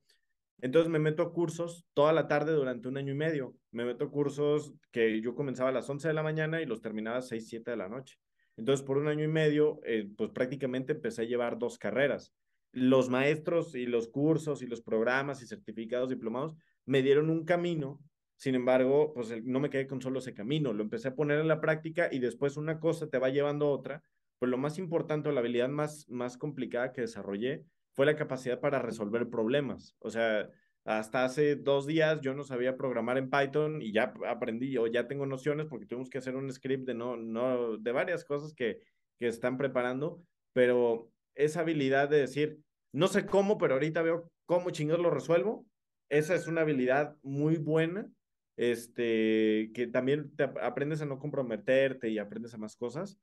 Entonces me meto a cursos toda la tarde durante un año y medio. Me meto a cursos que yo comenzaba a las 11 de la mañana y los terminaba a 6, 7 de la noche. Entonces por un año y medio, eh, pues prácticamente empecé a llevar dos carreras. Los maestros y los cursos y los programas y certificados diplomados me dieron un camino sin embargo, pues no me quedé con solo ese camino, lo empecé a poner en la práctica y después una cosa te va llevando a otra. Pues lo más importante la habilidad más, más complicada que desarrollé fue la capacidad para resolver problemas. O sea, hasta hace dos días yo no sabía programar en Python y ya aprendí o ya tengo nociones porque tuvimos que hacer un script de, no, no, de varias cosas que, que están preparando, pero esa habilidad de decir, no sé cómo, pero ahorita veo cómo chingados lo resuelvo, esa es una habilidad muy buena este, que también aprendes a no comprometerte y aprendes a más cosas,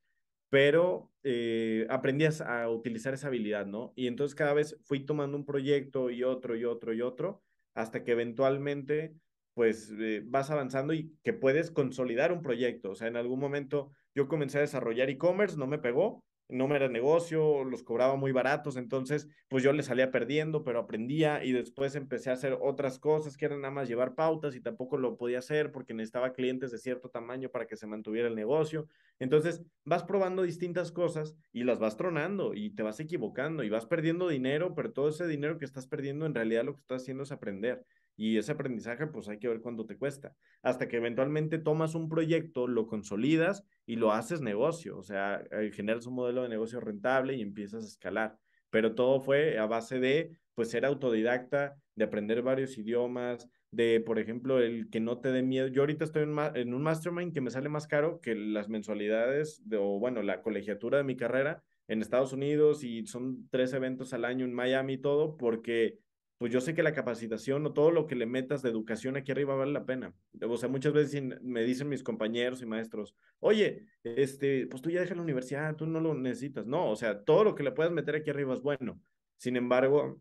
pero eh, aprendías a utilizar esa habilidad, ¿no? Y entonces cada vez fui tomando un proyecto y otro y otro y otro, hasta que eventualmente, pues, eh, vas avanzando y que puedes consolidar un proyecto. O sea, en algún momento yo comencé a desarrollar e-commerce, no me pegó, no me era negocio, los cobraba muy baratos, entonces pues yo le salía perdiendo, pero aprendía y después empecé a hacer otras cosas que eran nada más llevar pautas y tampoco lo podía hacer porque necesitaba clientes de cierto tamaño para que se mantuviera el negocio. Entonces vas probando distintas cosas y las vas tronando y te vas equivocando y vas perdiendo dinero, pero todo ese dinero que estás perdiendo en realidad lo que estás haciendo es aprender. Y ese aprendizaje, pues hay que ver cuánto te cuesta. Hasta que eventualmente tomas un proyecto, lo consolidas y lo haces negocio. O sea, eh, generas un modelo de negocio rentable y empiezas a escalar. Pero todo fue a base de, pues, ser autodidacta, de aprender varios idiomas, de, por ejemplo, el que no te dé miedo. Yo ahorita estoy en, un mastermind que me sale más caro que las mensualidades de, o, bueno, la colegiatura de mi carrera en Estados Unidos y son tres eventos al año en Miami y todo, porque pues yo sé que la capacitación o todo lo que le metas de educación aquí arriba vale la pena. O sea, muchas veces me dicen mis compañeros y maestros, oye, este, pues tú ya dejas la universidad, tú no lo necesitas. No, o sea, todo lo que le puedas meter aquí arriba es bueno. Sin embargo,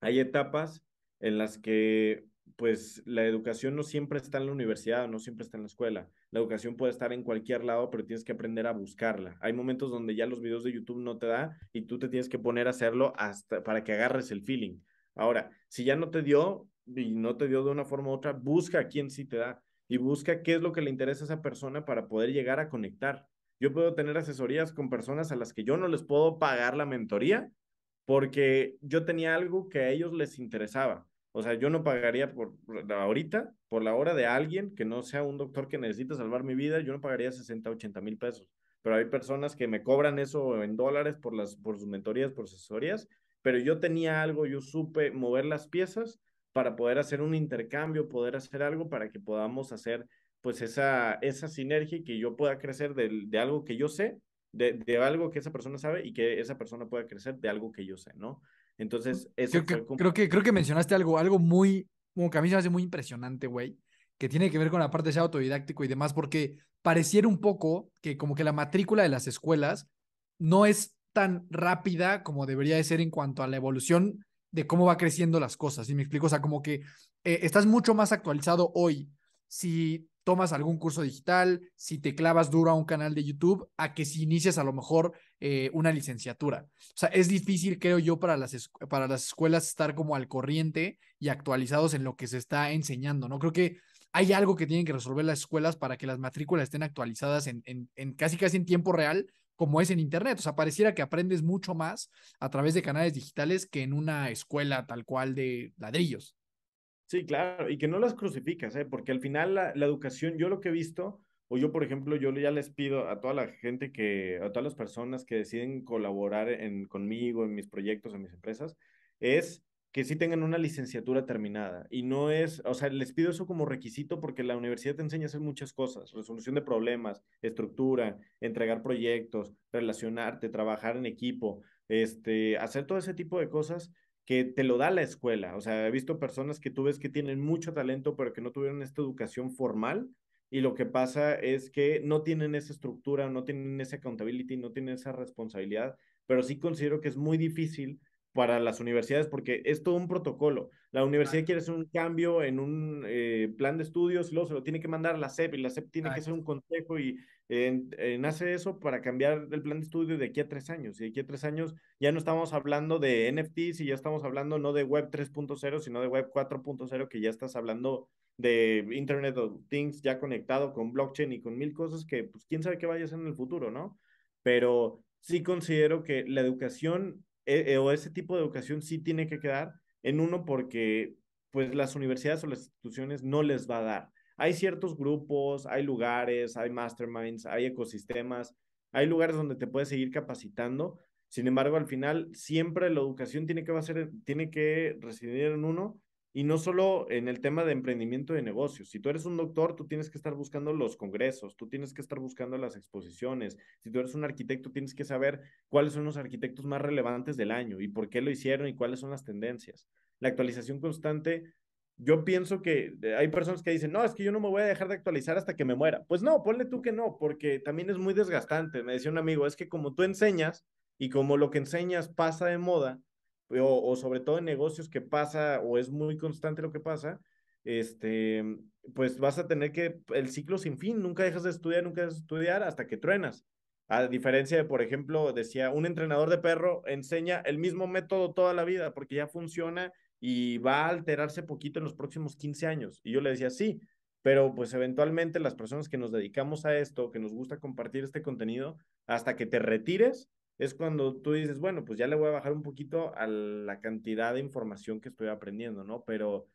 hay etapas en las que pues la educación no siempre está en la universidad, no siempre está en la escuela. La educación puede estar en cualquier lado, pero tienes que aprender a buscarla. Hay momentos donde ya los videos de YouTube no te da y tú te tienes que poner a hacerlo hasta para que agarres el feeling. Ahora, si ya no te dio y no te dio de una forma u otra, busca a quién sí te da y busca qué es lo que le interesa a esa persona para poder llegar a conectar. Yo puedo tener asesorías con personas a las que yo no les puedo pagar la mentoría porque yo tenía algo que a ellos les interesaba. O sea, yo no pagaría por, ahorita, por la hora de alguien que no sea un doctor que necesita salvar mi vida, yo no pagaría 60, 80 mil pesos. Pero hay personas que me cobran eso en dólares por, las, por sus mentorías, por asesorías, pero yo tenía algo, yo supe mover las piezas para poder hacer un intercambio, poder hacer algo para que podamos hacer pues esa, esa sinergia y que yo pueda crecer de, algo que yo sé, de, algo que esa persona sabe y que esa persona pueda crecer de algo que yo sé, ¿no? Entonces, creo, que Creo que mencionaste algo, algo muy, como que a mí se me hace muy impresionante, güey, que tiene que ver con la parte de autodidáctico y demás, porque pareciera un poco que como que la matrícula de las escuelas no es tan rápida como debería de ser en cuanto a la evolución de cómo va creciendo las cosas. Y me explico? O sea, como que eh, estás mucho más actualizado hoy si tomas algún curso digital, si te clavas duro a un canal de YouTube, a que si inicias a lo mejor eh, una licenciatura. O sea, es difícil, creo yo, para las, para las escuelas estar como al corriente y actualizados en lo que se está enseñando, ¿no? Creo que hay algo que tienen que resolver las escuelas para que las matrículas estén actualizadas en, en, en casi casi en tiempo real como es en Internet. O sea, pareciera que aprendes mucho más a través de canales digitales que en una escuela tal cual de ladrillos. Sí, claro, y que no las crucificas, ¿eh? porque al final la, la, educación, yo lo que he visto, o yo por ejemplo, yo ya les pido a toda la gente que, a todas las personas que deciden colaborar en, conmigo, en mis proyectos, en mis empresas, es que sí tengan una licenciatura terminada. Y no es, o sea, les pido eso como requisito porque la universidad te enseña a hacer muchas cosas, resolución de problemas, estructura, entregar proyectos, relacionarte, trabajar en equipo, este, hacer todo ese tipo de cosas que te lo da la escuela. O sea, he visto personas que tú ves que tienen mucho talento, pero que no tuvieron esta educación formal. Y lo que pasa es que no tienen esa estructura, no tienen esa accountability, no tienen esa responsabilidad, pero sí considero que es muy difícil para las universidades porque es todo un protocolo. La universidad quiere hacer un cambio en un eh, plan de estudios, luego se lo tiene que mandar a la SEP y la SEP tiene que hacer un consejo y nace eso para cambiar el plan de estudio de aquí a tres años. Y de aquí a tres años ya no estamos hablando de NFTs y ya estamos hablando no de Web 3.0, sino de Web 4.0, que ya estás hablando de Internet of Things ya conectado con blockchain y con mil cosas que, pues, quién sabe qué vaya a ser en el futuro, ¿no? Pero sí considero que la educación e, e, o ese tipo de educación sí tiene que quedar en uno porque pues las universidades o las instituciones no les va a dar. Hay ciertos grupos, hay lugares, hay masterminds, hay ecosistemas, hay lugares donde te puedes seguir capacitando. Sin embargo, al final siempre la educación tiene que, tiene que residir en uno y no solo en el tema de emprendimiento de negocios. Si tú eres un doctor, tú tienes que estar buscando los congresos, tú tienes que estar buscando las exposiciones. Si tú eres un arquitecto, tienes que saber cuáles son los arquitectos más relevantes del año y por qué lo hicieron y cuáles son las tendencias. La actualización constante, yo pienso que eh, hay personas que dicen, no, es que yo no me voy a dejar de actualizar hasta que me muera. Pues no, ponle tú que no, porque también es muy desgastante. Me decía un amigo, es que como tú enseñas y como lo que enseñas pasa de moda, o, sobre todo en negocios que pasa o es muy constante lo que pasa, este, pues vas a tener que el ciclo sin fin, nunca dejas de estudiar, nunca dejas de estudiar hasta que truenas. A diferencia de, por ejemplo, decía, un entrenador de perro enseña el mismo método toda la vida porque ya funciona y va a alterarse poquito en los próximos 15 años. Y yo le decía, sí, pero pues eventualmente las personas que nos dedicamos a esto, que nos gusta compartir este contenido, hasta que te retires, es cuando tú dices, bueno, pues ya le voy a bajar un poquito a la cantidad de información que estoy aprendiendo, ¿no? Pero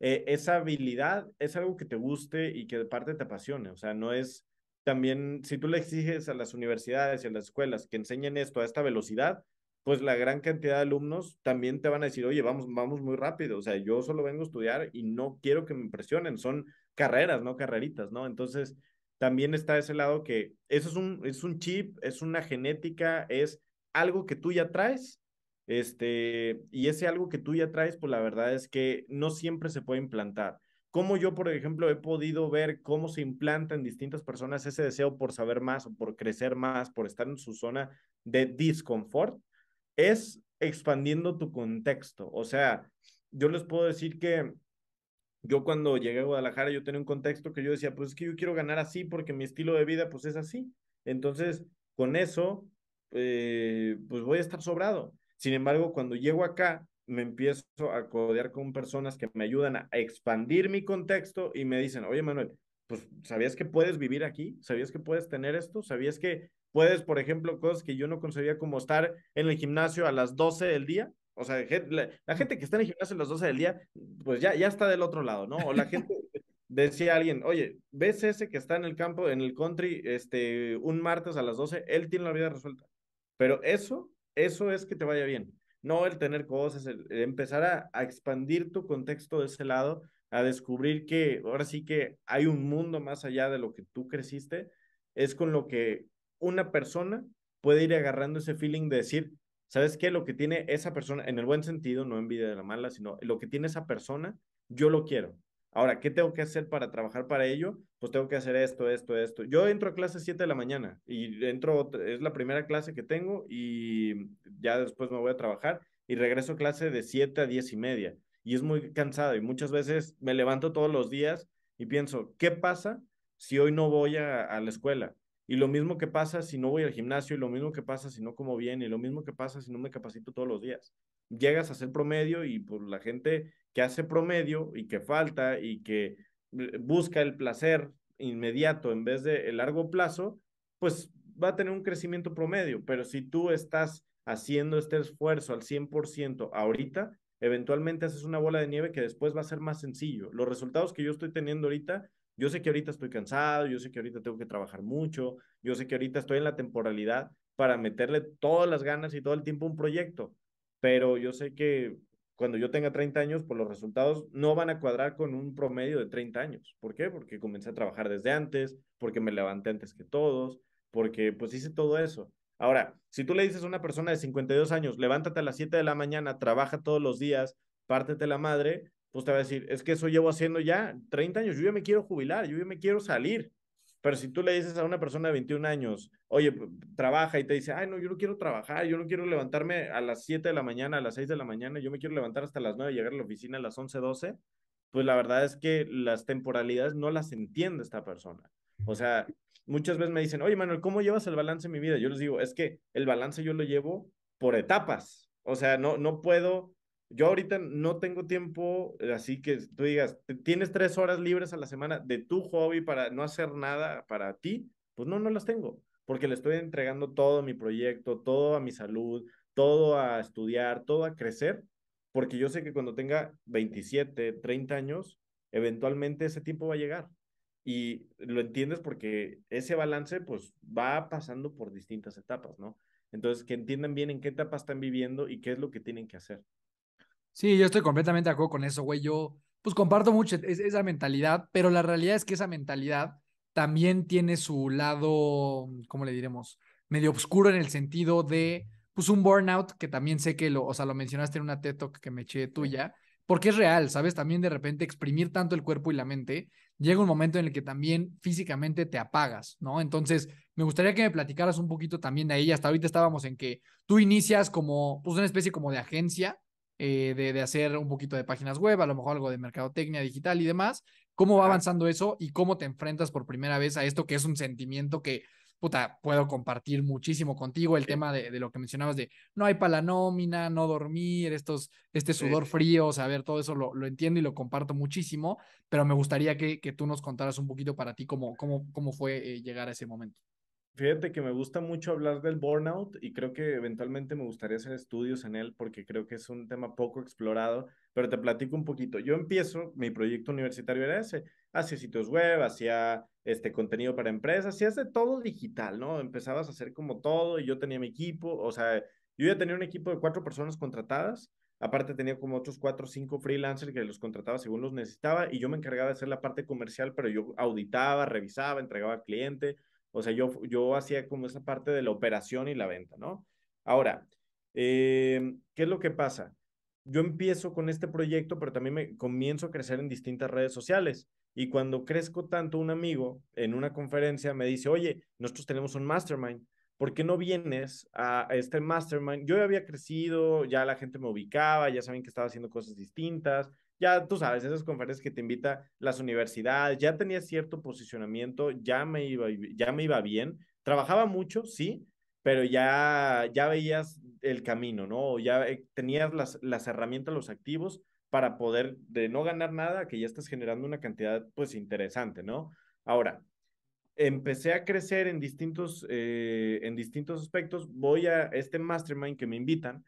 eh, esa habilidad es algo que te guste y que de parte te apasione, o sea, no es también, si tú le exiges a las universidades y a las escuelas que enseñen esto a esta velocidad, pues la gran cantidad de alumnos también te van a decir, oye, vamos, vamos muy rápido, o sea, yo solo vengo a estudiar y no quiero que me impresionen, son carreras, no carreritas, ¿no? Entonces, también está ese lado que eso es un, es un chip, es una genética, es algo que tú ya traes. Este, y ese algo que tú ya traes, pues la verdad es que no siempre se puede implantar. Como yo, por ejemplo, he podido ver cómo se implanta en distintas personas ese deseo por saber más, o por crecer más, por estar en su zona de disconfort, es expandiendo tu contexto. O sea, yo les puedo decir que yo cuando llegué a Guadalajara, yo tenía un contexto que yo decía, pues es que yo quiero ganar así porque mi estilo de vida, pues es así. Entonces, con eso, eh, pues voy a estar sobrado. Sin embargo, cuando llego acá, me empiezo a codear con personas que me ayudan a expandir mi contexto y me dicen, oye Manuel, pues ¿sabías que puedes vivir aquí? ¿Sabías que puedes tener esto? ¿Sabías que puedes, por ejemplo, cosas que yo no concebía como estar en el gimnasio a las 12 del día? O sea, la, gente que está en el gimnasio a las 12 del día, pues ya, ya está del otro lado, ¿no? O la gente decía alguien, oye, ¿ves ese que está en el campo, en el country, este, un martes a las 12? Él tiene la vida resuelta. Pero eso, eso es que te vaya bien. No el tener cosas, empezar a, a, expandir tu contexto de ese lado, a descubrir que ahora sí que hay un mundo más allá de lo que tú creciste, es con lo que una persona puede ir agarrando ese feeling de decir, ¿sabes qué? Lo que tiene esa persona, en el buen sentido, no envidia de la mala, sino lo que tiene esa persona, yo lo quiero. Ahora, ¿qué tengo que hacer para trabajar para ello? Pues tengo que hacer esto, esto, esto. Yo entro a clase 7 de la mañana y entro, es la primera clase que tengo y ya después me voy a trabajar y regreso a clase de 7 a 10 y media. Y es muy cansado y muchas veces me levanto todos los días y pienso, ¿qué pasa si hoy no voy a la escuela? y lo mismo que pasa si no voy al gimnasio, y lo mismo que pasa si no como bien, y lo mismo que pasa si no me capacito todos los días. Llegas a ser promedio y por pues, la gente que hace promedio y que falta y que eh, busca el placer inmediato en vez de el largo plazo, pues va a tener un crecimiento promedio, pero si tú estás haciendo este esfuerzo al 100% ahorita, eventualmente haces una bola de nieve que después va a ser más sencillo. Los resultados que yo estoy teniendo ahorita yo sé que ahorita estoy cansado, yo sé que ahorita tengo que trabajar mucho, yo sé que ahorita estoy en la temporalidad para meterle todas las ganas y todo el tiempo a un proyecto, pero yo sé que cuando yo tenga 30 años, por pues, los resultados no van a cuadrar con un promedio de 30 años. ¿Por qué? Porque comencé a trabajar desde antes, porque me levanté antes que todos, porque pues hice todo eso. Ahora, si tú le dices a una persona de 52 años, levántate a las 7 de la mañana, trabaja todos los días, pártete la madre, Usted pues, va a decir, es que eso llevo haciendo ya 30 años, yo ya me quiero jubilar, yo ya me quiero salir. Pero si tú le dices a una persona de 21 años, oye, trabaja y te dice, ay, no, yo no quiero trabajar, yo no quiero levantarme a las 7 de la mañana, a las 6 de la mañana, yo me quiero levantar hasta las 9 y llegar a la oficina a las 11, 12, pues la verdad es que las temporalidades no las entiende esta persona. O sea, muchas veces me dicen, oye, Manuel, ¿cómo llevas el balance en mi vida? Yo les digo, es que el balance yo lo llevo por etapas. O sea, no, no puedo yo ahorita no tengo tiempo, eh, así que tú digas, tienes tres horas libres a la semana de tu hobby para no hacer nada para ti, pues no, no las tengo, porque le estoy entregando todo a mi proyecto, todo a mi salud, todo a estudiar, todo a crecer, porque yo sé que cuando tenga 27, 30 años, eventualmente ese tiempo va a llegar. Y lo entiendes porque ese balance pues va pasando por distintas etapas, ¿no? Entonces, que entiendan bien en qué etapa están viviendo y qué es lo que tienen que hacer. Sí, yo estoy completamente de acuerdo con eso, güey. Yo, pues comparto mucho e-, esa mentalidad, pero la realidad es que esa mentalidad también tiene su lado, mm, ¿cómo le diremos? Medio oscuro en el sentido de, pues un burnout, que también sé que lo, o sea, lo mencionaste en una TED que me eché tuya, porque es real, ¿sabes? También de repente exprimir tanto el cuerpo y la mente, llega un momento en el que también físicamente te apagas, ¿no? Entonces, me gustaría que me platicaras un poquito también de ahí. Hasta ahorita estábamos en que tú inicias como, pues una especie como de agencia, eh, de, hacer un poquito de páginas web, a lo mejor algo de mercadotecnia digital y demás. ¿Cómo va avanzando eso y cómo te enfrentas por primera vez a esto que es un sentimiento que, puta, puedo compartir muchísimo contigo el tema de, lo que mencionabas de no hay para la nómina, no dormir, estos, este sudor frío, o todo eso lo, entiendo y lo comparto muchísimo, pero me gustaría que, tú nos contaras un poquito para ti cómo, cómo, fue eh, llegar a ese momento. Fíjate que me gusta mucho hablar del burnout y creo que eventualmente me gustaría hacer estudios en él porque creo que es un tema poco explorado, pero te platico un poquito. Yo empiezo, mi proyecto universitario era ese, hacía sitios web, hacía este contenido para empresas, hacías de todo digital, ¿no? Empezabas a hacer como todo y yo tenía mi equipo, o sea, yo ya tenía un equipo de cuatro personas contratadas, aparte tenía como otros cuatro o cinco freelancers que los contrataba según los necesitaba y yo me encargaba de hacer la parte comercial, pero yo auditaba, revisaba, entregaba al cliente o sea, yo, hacía como esa parte de la operación y la venta, ¿no? Ahora, eh, ¿qué es lo que pasa? Yo empiezo con este proyecto, pero también me comienzo a crecer en distintas redes sociales. Y cuando crezco tanto, un amigo en una conferencia me dice, oye, nosotros tenemos un mastermind, ¿por qué no vienes a este mastermind? Yo ya había crecido, ya la gente me ubicaba, ya saben que estaba haciendo cosas distintas, ya tú sabes, esas conferencias que te invita las universidades, ya tenía cierto posicionamiento, ya me iba, ya me iba bien, trabajaba mucho, sí, pero ya, ya veías el camino, ¿no? Ya eh, tenías las, las herramientas, los activos para poder de no ganar nada, que ya estás generando una cantidad pues interesante, ¿no? Ahora, empecé a crecer en distintos, eh, en distintos aspectos, voy a este mastermind que me invitan,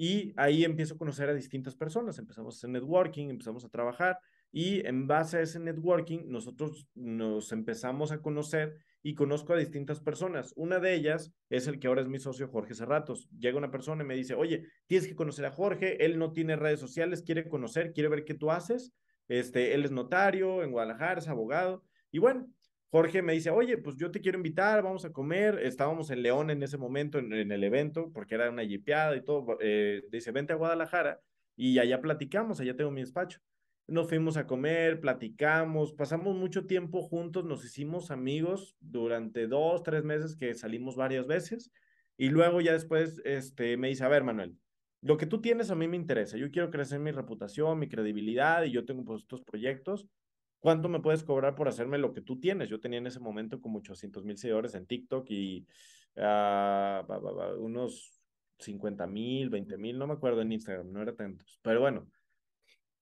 y ahí empiezo a conocer a distintas personas, empezamos a hacer networking, empezamos a trabajar y en base a ese networking nosotros nos empezamos a conocer y conozco a distintas personas. Una de ellas es el que ahora es mi socio Jorge Serratos. Llega una persona y me dice, oye, tienes que conocer a Jorge, él no tiene redes sociales, quiere conocer, quiere ver qué tú haces. Este, él es notario en Guadalajara, es abogado. Y bueno, Jorge me dice, oye, pues yo te quiero invitar, vamos a comer. Estábamos en León en ese momento, en, el evento, porque era una jipeada y todo. Eh, dice, vente a Guadalajara y allá platicamos, allá tengo mi despacho. Nos fuimos a comer, platicamos, pasamos mucho tiempo juntos, nos hicimos amigos durante dos, tres meses que salimos varias veces. Y luego ya después este, me dice, a ver, Manuel, lo que tú tienes a mí me interesa. Yo quiero crecer mi reputación, mi credibilidad y yo tengo pues, estos proyectos. ¿cuánto me puedes cobrar por hacerme lo que tú tienes? Yo tenía en ese momento como 800 mil seguidores en TikTok y ah, unos 50 mil, 20 mil, no me acuerdo en Instagram, no era tantos, pero bueno.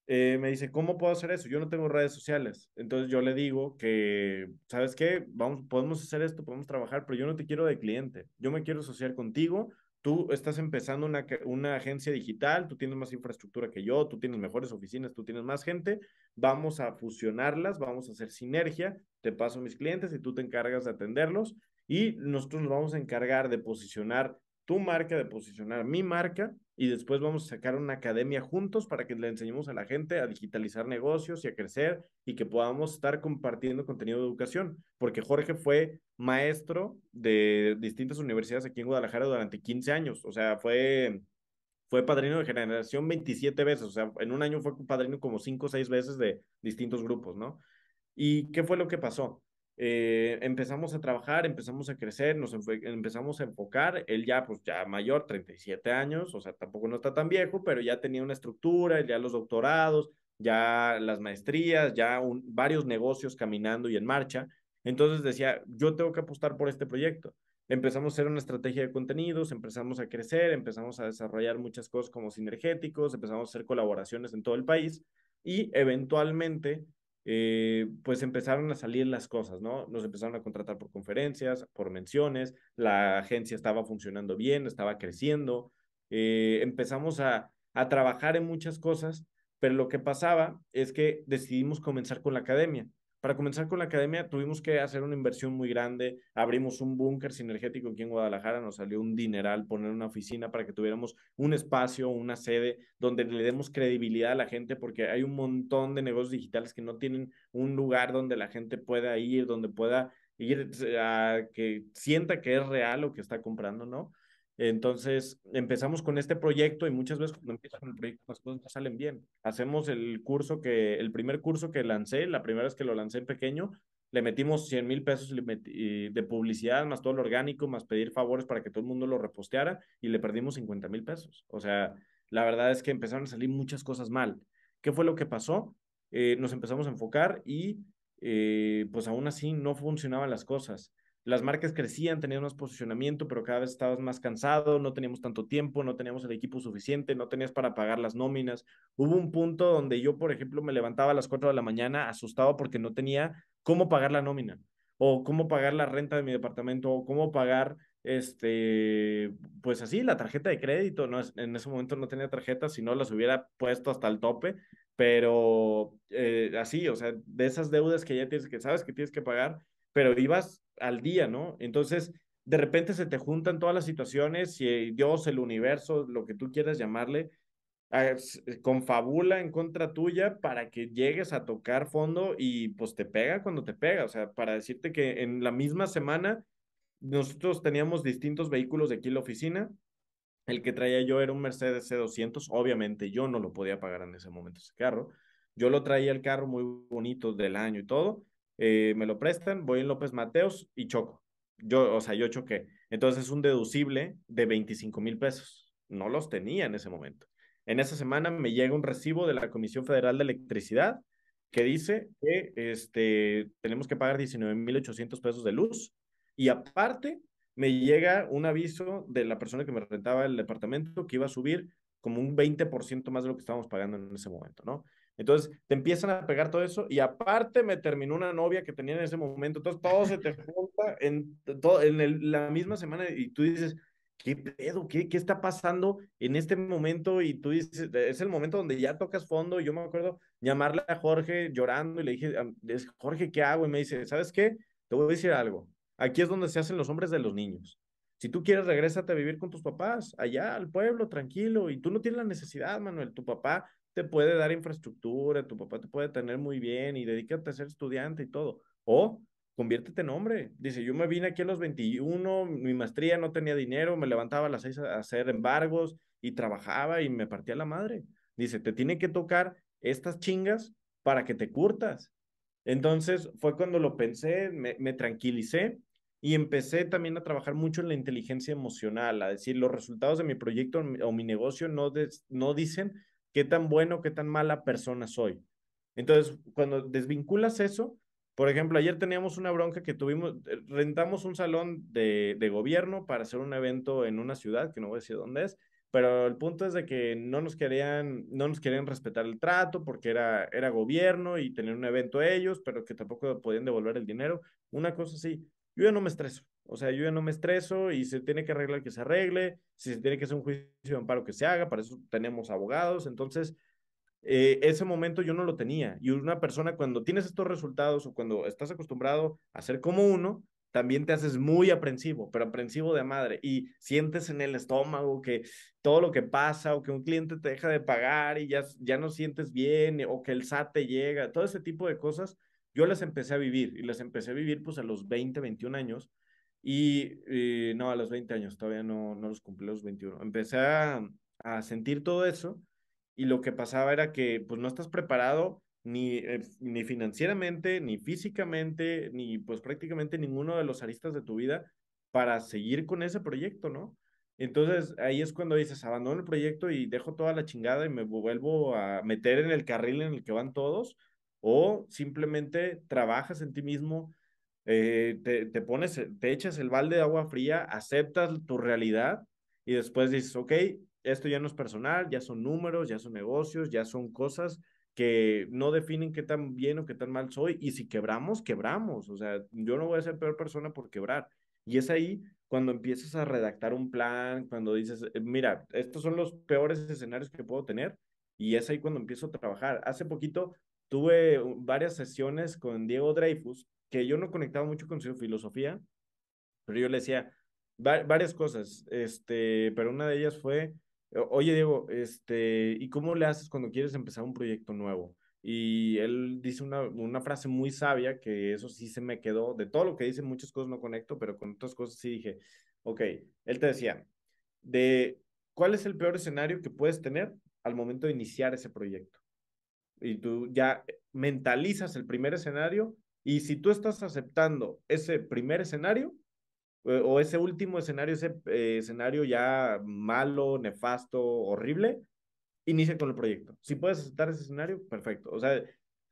Eh, me dice, ¿cómo puedo hacer eso? Yo no tengo redes sociales. Entonces yo le digo que, ¿sabes qué? Vamos, podemos hacer esto, podemos trabajar, pero yo no te quiero de cliente. Yo me quiero asociar contigo tú estás empezando una, agencia digital, tú tienes más infraestructura que yo, tú tienes mejores oficinas, tú tienes más gente, vamos a fusionarlas, vamos a hacer sinergia, te paso mis clientes y tú te encargas de atenderlos y nosotros nos vamos a encargar de posicionar tu marca, de posicionar mi marca y después vamos a sacar una academia juntos para que le enseñemos a la gente a digitalizar negocios y a crecer y que podamos estar compartiendo contenido de educación, porque Jorge fue maestro de distintas universidades aquí en Guadalajara durante 15 años, o sea, fue, fue padrino de generación 27 veces, o sea, en un año fue padrino como 5 o 6 veces de distintos grupos, ¿no? ¿Y qué fue lo que pasó? Eh, empezamos a trabajar, empezamos a crecer, nos empezamos a enfocar, él ya pues ya mayor, 37 años, o sea, tampoco no está tan viejo, pero ya tenía una estructura, ya los doctorados, ya las maestrías, ya varios negocios caminando y en marcha. Entonces decía, yo tengo que apostar por este proyecto. Empezamos a hacer una estrategia de contenidos, empezamos a crecer, empezamos a desarrollar muchas cosas como sinergéticos, empezamos a hacer colaboraciones en todo el país y eventualmente eh, pues empezaron a salir las cosas, ¿no? Nos empezaron a contratar por conferencias, por menciones, la agencia estaba funcionando bien, estaba creciendo, eh, empezamos a, a trabajar en muchas cosas, pero lo que pasaba es que decidimos comenzar con la academia. Para comenzar con la academia tuvimos que hacer una inversión muy grande, abrimos un búnker sinergético aquí en Guadalajara, nos salió un dineral poner una oficina para que tuviéramos un espacio, una sede donde le demos credibilidad a la gente porque hay un montón de negocios digitales que no tienen un lugar donde la gente pueda ir, donde pueda ir a que sienta que es real lo que está comprando, ¿no? Entonces empezamos con este proyecto y muchas veces cuando empiezas con el proyecto las cosas no salen bien. Hacemos el curso que, el primer curso que lancé, la primera vez que lo lancé en pequeño, le metimos 100 mil pesos de publicidad, más todo lo orgánico, más pedir favores para que todo el mundo lo reposteara y le perdimos 50 mil pesos. O sea, la verdad es que empezaron a salir muchas cosas mal. ¿Qué fue lo que pasó? Eh, nos empezamos a enfocar y eh, pues aún así no funcionaban las cosas las marcas crecían, tenían más posicionamiento, pero cada vez estabas más cansado, no teníamos tanto tiempo, no teníamos el equipo suficiente, no tenías para pagar las nóminas. Hubo un punto donde yo, por ejemplo, me levantaba a las 4 de la mañana asustado porque no tenía cómo pagar la nómina, o cómo pagar la renta de mi departamento, o cómo pagar, este, pues así, la tarjeta de crédito. No, en ese momento no tenía tarjeta, si no las hubiera puesto hasta el tope, pero eh, así, o sea, de esas deudas que ya tienes que, sabes que tienes que pagar, pero ibas al día, ¿no? Entonces, de repente se te juntan todas las situaciones y Dios, el universo, lo que tú quieras llamarle, ah, confabula en contra tuya para que llegues a tocar fondo y pues te pega cuando te pega. O sea, para decirte que en la misma semana nosotros teníamos distintos vehículos de aquí en la oficina. El que traía yo era un Mercedes C200. Obviamente yo no lo podía pagar en ese momento ese carro. Yo lo traía el carro muy bonito del año y todo, eh, me lo prestan, voy en López Mateos y choco. Yo, o sea, yo choqué. Entonces es un deducible de 25 mil pesos. No los tenía en ese momento. En esa semana me llega un recibo de la Comisión Federal de Electricidad que dice que este, tenemos que pagar 19 mil 800 pesos de luz y aparte me llega un aviso de la persona que me rentaba el departamento que iba a subir como un 20% más de lo que estábamos pagando en ese momento, ¿no? Entonces te empiezan a pegar todo eso y aparte me terminó una novia que tenía en ese momento. Entonces todo se te junta en, todo, en la misma semana y tú dices, ¿qué pedo? ¿Qué, ¿Qué está pasando en este momento? Y tú dices, es el momento donde ya tocas fondo. Yo me acuerdo llamarle a Jorge llorando y le dije, Jorge, ¿qué hago? Y me dice, ¿sabes qué? Te voy a decir algo. Aquí es donde se hacen los hombres de los niños. Si tú quieres, regrésate a vivir con tus papás, allá al pueblo, tranquilo. Y tú no tienes la necesidad, Manuel. Tu papá te puede dar infraestructura, tu papá te puede tener muy bien y dedícate a ser estudiante y todo. O conviértete en hombre. Dice, yo me vine aquí a los 21, mi maestría no tenía dinero, me levantaba a las 6 a hacer embargos y trabajaba y me partía la madre. Dice, te tiene que tocar estas chingas para que te curtas. Entonces fue cuando lo pensé, me, me tranquilicé y empecé también a trabajar mucho en la inteligencia emocional, a decir, los resultados de mi proyecto o mi negocio no, no dicen qué tan bueno, qué tan mala persona soy. Entonces, cuando desvinculas eso, por ejemplo, ayer teníamos una bronca que tuvimos, eh, rentamos un salón de, gobierno para hacer un evento en una ciudad, que no voy a decir dónde es, pero el punto es de que no nos querían, no nos querían respetar el trato porque era, era gobierno y tener un evento ellos, pero que tampoco podían devolver el dinero, una cosa así. Yo ya no me estreso. O sea, yo ya no me estreso y se tiene que arreglar que se arregle, si se tiene que hacer un juicio de amparo que se haga, para eso tenemos abogados. Entonces, eh, ese momento yo no lo tenía. Y una persona cuando tienes estos resultados o cuando estás acostumbrado a ser como uno, también te haces muy aprensivo, pero aprensivo de madre. Y sientes en el estómago que todo lo que pasa o que un cliente te deja de pagar y ya, ya no sientes bien o que el SAT te llega, todo ese tipo de cosas, yo las empecé a vivir y las empecé a vivir pues a los 20, 21 años y eh, no, a los 20 años, todavía no, los cumplí los 21. Empecé a, sentir todo eso y lo que pasaba era que pues no estás preparado ni, eh, ni financieramente, ni físicamente, ni pues prácticamente ninguno de los aristas de tu vida para seguir con ese proyecto, ¿no? Entonces ahí es cuando dices, abandono el proyecto y dejo toda la chingada y me vuelvo a meter en el carril en el que van todos, o simplemente trabajas en ti mismo, eh, te, te, pones, eh, te echas el balde de agua fría, aceptas tu realidad y después dices, ok, esto ya no es personal, ya son números, ya son negocios, ya son cosas que no definen qué tan bien o qué tan mal soy y si quebramos, quebramos, o sea, yo no voy a ser peor persona por quebrar. Y es ahí cuando empiezas a redactar un plan, cuando dices, eh, mira, estos son los peores escenarios que puedo tener, y es ahí cuando empiezo a trabajar. Hace poquito tuve varias sesiones con Diego Dreyfus, que yo no conectaba mucho con su filosofía, pero yo le decía varias cosas, este, pero una de ellas fue, oye Diego, este, ¿y cómo le haces cuando quieres empezar un proyecto nuevo? Y él dice una, frase muy sabia que eso sí se me quedó, de todo lo que dice, muchas cosas no conecto, pero con otras cosas sí dije, ok, él te decía, de cuál es el peor escenario que puedes tener al momento de iniciar ese proyecto y tú ya mentalizas el primer escenario y si tú estás aceptando ese primer escenario eh, o ese último escenario, ese eh, escenario ya malo, nefasto, horrible, inicia con el proyecto. Si puedes aceptar ese escenario, perfecto. O sea,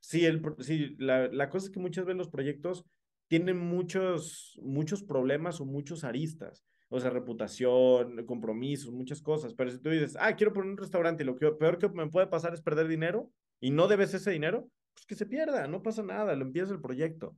si el, si la, la cosa es que muchas veces los proyectos tienen muchos, muchos problemas o muchos aristas. O sea, reputación, compromisos, muchas cosas. Pero si tú dices, ah, quiero poner un restaurante y lo peor que me puede pasar es perder dinero, y no debes ese dinero, pues que se pierda, no pasa nada, lo empiezas el proyecto.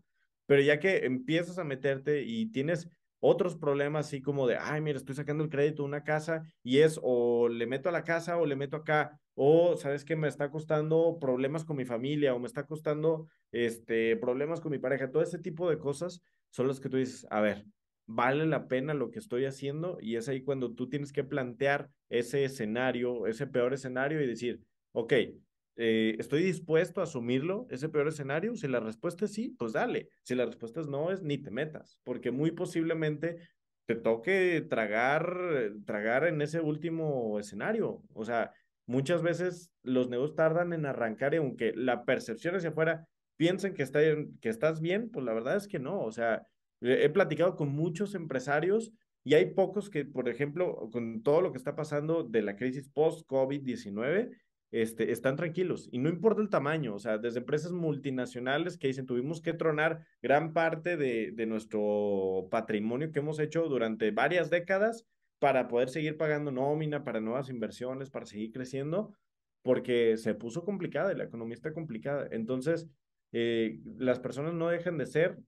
Pero ya que empiezas a meterte y tienes otros problemas así como de, ay, mira, estoy sacando el crédito de una casa y es o le meto a la casa o le meto acá, o sabes que me está costando problemas con mi familia o me está costando este, problemas con mi pareja, todo ese tipo de cosas son las que tú dices, a ver, vale la pena lo que estoy haciendo y es ahí cuando tú tienes que plantear ese escenario, ese peor escenario y decir, ok, eh, ¿Estoy dispuesto a asumirlo, ese peor escenario? Si la respuesta es sí, pues dale. Si la respuesta es no, es ni te metas, porque muy posiblemente te toque tragar, tragar en ese último escenario. O sea, muchas veces los negocios tardan en arrancar y aunque la percepción hacia afuera piensen que, está, que estás bien, pues la verdad es que no. O sea, he platicado con muchos empresarios y hay pocos que, por ejemplo, con todo lo que está pasando de la crisis post-COVID-19, este, están tranquilos y no importa el tamaño, o sea, desde empresas multinacionales que dicen tuvimos que tronar gran parte de, de nuestro patrimonio que hemos hecho durante varias décadas para poder seguir pagando nómina, para nuevas inversiones, para seguir creciendo, porque se puso complicada y la economía está complicada. Entonces, eh, las personas no dejan de ser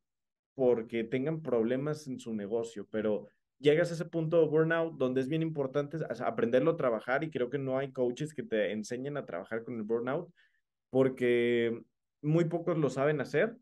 porque tengan problemas en su negocio, pero llegas a ese punto de burnout donde es bien importante aprenderlo a trabajar y creo que no hay coaches que te enseñen a trabajar con el burnout porque muy pocos lo saben hacer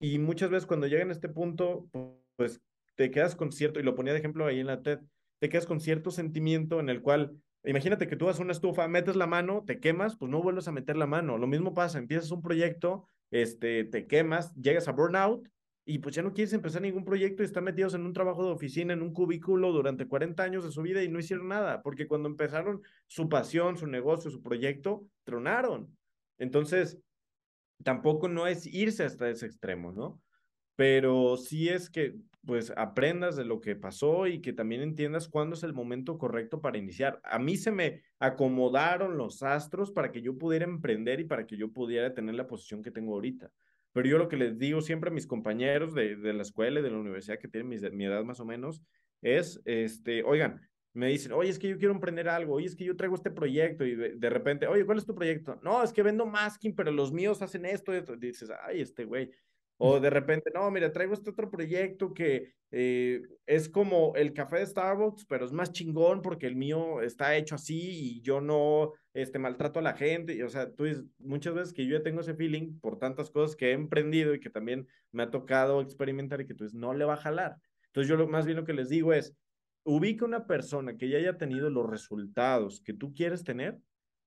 y muchas veces cuando llegan a este punto, pues te quedas con cierto, y lo ponía de ejemplo ahí en la TED, te quedas con cierto sentimiento en el cual, imagínate que tú vas una estufa, metes la mano, te quemas, pues no vuelves a meter la mano. Lo mismo pasa, empiezas un proyecto, este, te quemas, llegas a burnout, y pues ya no quieres empezar ningún proyecto y están metidos en un trabajo de oficina, en un cubículo durante 40 años de su vida y no hicieron nada, porque cuando empezaron su pasión, su negocio, su proyecto, tronaron. Entonces, tampoco no es irse hasta ese extremo, ¿no? Pero sí es que pues aprendas de lo que pasó y que también entiendas cuándo es el momento correcto para iniciar. A mí se me acomodaron los astros para que yo pudiera emprender y para que yo pudiera tener la posición que tengo ahorita. Pero yo lo que les digo siempre a mis compañeros de, la escuela y de la universidad que tienen mi edad más o menos es, este, oigan, me dicen, oye, es que yo quiero emprender algo, oye, es que yo traigo este proyecto y de, repente, oye, ¿cuál es tu proyecto? No, es que vendo masking, pero los míos hacen esto, esto. Y dices, ay, este güey, o de repente, no, mira, traigo este otro proyecto que eh, es como el café de Starbucks, pero es más chingón porque el mío está hecho así y yo no este, maltrato a la gente. Y, o sea, tú dices, muchas veces que yo ya tengo ese feeling por tantas cosas que he emprendido y que también me ha tocado experimentar y que tú dices, no le va a jalar. Entonces yo lo, más bien lo que les digo es, ubica una persona que ya haya tenido los resultados que tú quieres tener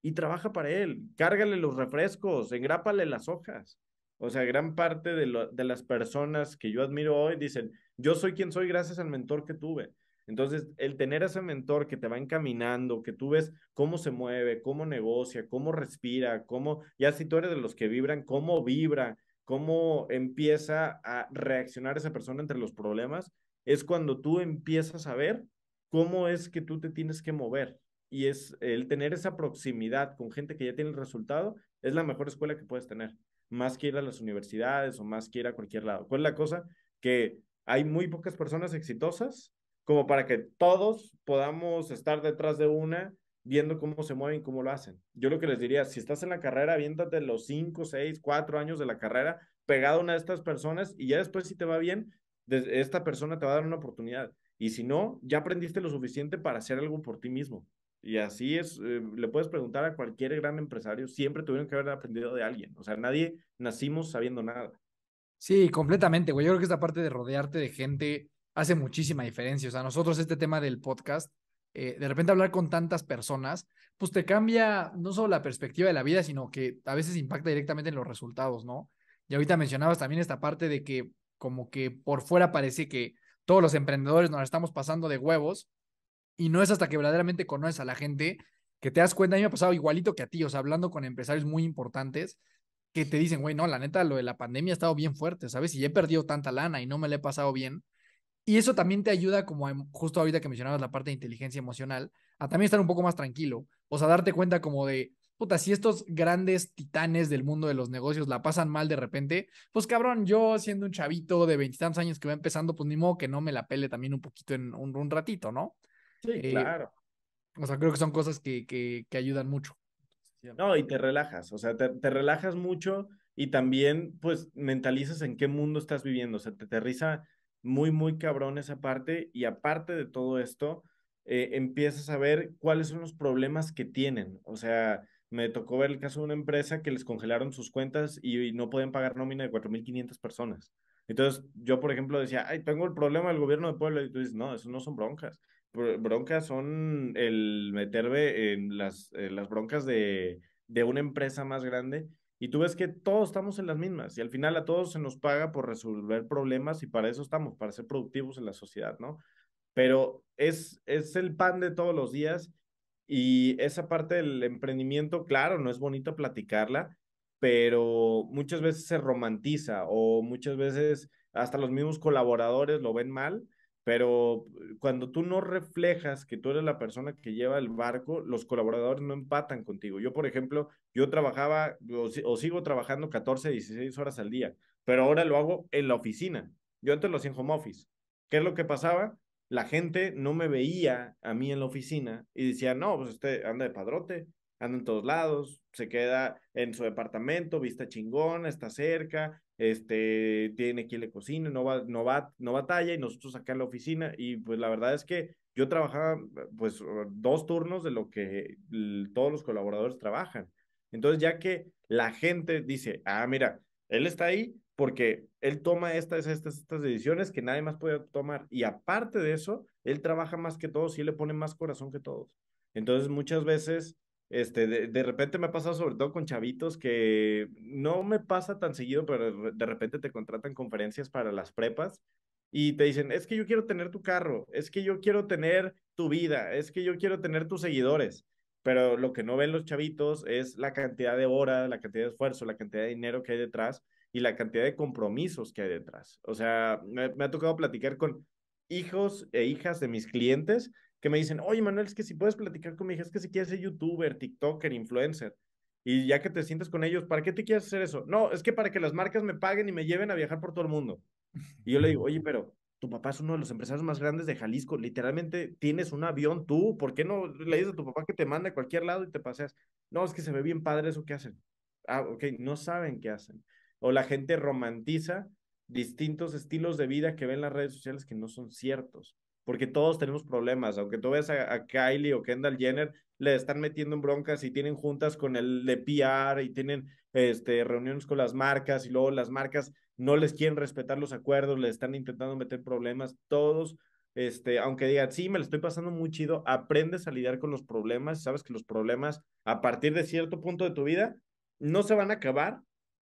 y trabaja para él. Cárgale los refrescos, engrápale las hojas. O sea, gran parte de, las personas que yo admiro hoy dicen, yo soy quien soy gracias al mentor que tuve. Entonces, el tener ese mentor que te va encaminando, que tú ves cómo se mueve, cómo negocia, cómo respira, cómo, ya si tú eres de los que vibran, cómo vibra, cómo empieza a reaccionar esa persona entre los problemas, es cuando tú empiezas a ver cómo es que tú te tienes que mover. Y es el tener esa proximidad con gente que ya tiene el resultado, es la mejor escuela que puedes tener más que ir a las universidades o más que ir a cualquier lado. ¿Cuál es la cosa? Que hay muy pocas personas exitosas como para que todos podamos estar detrás de una viendo cómo se mueven, cómo lo hacen. Yo lo que les diría, si estás en la carrera, aviéntate los cinco, seis, cuatro años de la carrera pegado a una de estas personas y ya después si te va bien, esta persona te va a dar una oportunidad. Y si no, ya aprendiste lo suficiente para hacer algo por ti mismo. Y así es, eh, le puedes preguntar a cualquier gran empresario, siempre tuvieron que haber aprendido de alguien. O sea, nadie nacimos sabiendo nada. Sí, completamente, güey. Yo creo que esta parte de rodearte de gente hace muchísima diferencia. O sea, nosotros este tema del podcast, eh, de repente hablar con tantas personas, pues te cambia no solo la perspectiva de la vida, sino que a veces impacta directamente en los resultados, ¿no? Y ahorita mencionabas también esta parte de que como que por fuera parece que todos los emprendedores nos estamos pasando de huevos, y no es hasta que verdaderamente conoces a la gente que te das cuenta. A mí me ha pasado igualito que a ti, o sea, hablando con empresarios muy importantes que te dicen, güey, no, la neta, lo de la pandemia ha estado bien fuerte, ¿sabes? Y he perdido tanta lana y no me la he pasado bien. Y eso también te ayuda, como justo ahorita que mencionabas la parte de inteligencia emocional, a también estar un poco más tranquilo. O sea, darte cuenta como de, puta, si estos grandes titanes del mundo de los negocios la pasan mal de repente, pues cabrón, yo siendo un chavito de veintitantos años que va empezando, pues ni modo que no me la pele también un poquito en un ratito, ¿no? Sí, eh, claro. O sea, creo que son cosas que, que, que ayudan mucho. No, y te relajas, o sea, te, relajas mucho y también, pues, mentalizas en qué mundo estás viviendo, o sea, te aterriza muy, muy cabrón esa parte y aparte de todo esto, eh, empiezas a ver cuáles son los problemas que tienen, o sea, me tocó ver el caso de una empresa que les congelaron sus cuentas y, y no podían pagar nómina de 4.500 personas. Entonces, yo, por ejemplo, decía, ay, tengo el problema del gobierno de Puebla, y tú dices, no, eso no son broncas, broncas son el meterme en las, las broncas de, de una empresa más grande y tú ves que todos estamos en las mismas y al final a todos se nos paga por resolver problemas y para eso estamos, para ser productivos en la sociedad, ¿no? Pero es, es el pan de todos los días y esa parte del emprendimiento, claro, no es bonito platicarla, pero muchas veces se romantiza o muchas veces hasta los mismos colaboradores lo ven mal pero eh, cuando tú no reflejas que tú eres la persona que lleva el barco, los colaboradores no empatan contigo. Yo, por ejemplo, yo trabajaba o, sigo trabajando 14, 16 horas al día, pero ahora lo hago en la oficina. Yo antes lo hacía en home office. ¿Qué es lo que pasaba? La gente no me veía a mí en la oficina y decía, no, pues usted anda de padrote, anda en todos lados, se queda en su departamento, vista chingona, está cerca, este, tiene quien le cocine, no va, no va, no batalla y nosotros acá en la oficina y pues la verdad es que yo trabajaba pues dos turnos de lo que todos los colaboradores trabajan. Entonces ya que la gente dice, ah, mira, él está ahí porque él toma estas, estas, estas decisiones que nadie más puede tomar y aparte de eso, él trabaja más que todos y le pone más corazón que todos. Entonces muchas veces este, de, repente me ha pasado sobre todo con chavitos que no me pasa tan seguido, pero de repente te contratan conferencias para las prepas y te dicen, es que yo quiero tener tu carro, es que yo quiero tener tu vida, es que yo quiero tener tus seguidores. Pero lo que no ven los chavitos es la cantidad de hora, la cantidad de esfuerzo, la cantidad de dinero que hay detrás y la cantidad de compromisos que hay detrás. O sea, me ha tocado platicar con hijos e hijas de mis clientes que me dicen, oye Manuel, es que si puedes platicar con hija, es que si quieres ser youtuber, tiktoker, influencer, y ya que te sientes con ellos, ¿para qué te quieres hacer eso? No, es que para que las marcas me paguen y me lleven a viajar por todo el mundo. Y yo le digo, oye, pero tu papá es uno de los empresarios más grandes de Jalisco, literalmente tienes un avión tú, ¿por qué no le dices a tu papá que te manda a cualquier lado y te paseas? No, es que se ve bien padre eso que hacen. Ah, ok, no saben qué hacen. O la gente romantiza distintos estilos de vida que ven las redes sociales que no son ciertos porque todos tenemos problemas, aunque tú ves a, Kylie o Kendall Jenner, le están metiendo en broncas y tienen juntas con el de PR y tienen este, reuniones con las marcas y luego las marcas no les quieren respetar los acuerdos, le están intentando meter problemas, todos, este, aunque digan, sí, me lo estoy pasando muy chido, aprendes a lidiar con los problemas, sabes que los problemas a partir de cierto punto de tu vida no se van a acabar,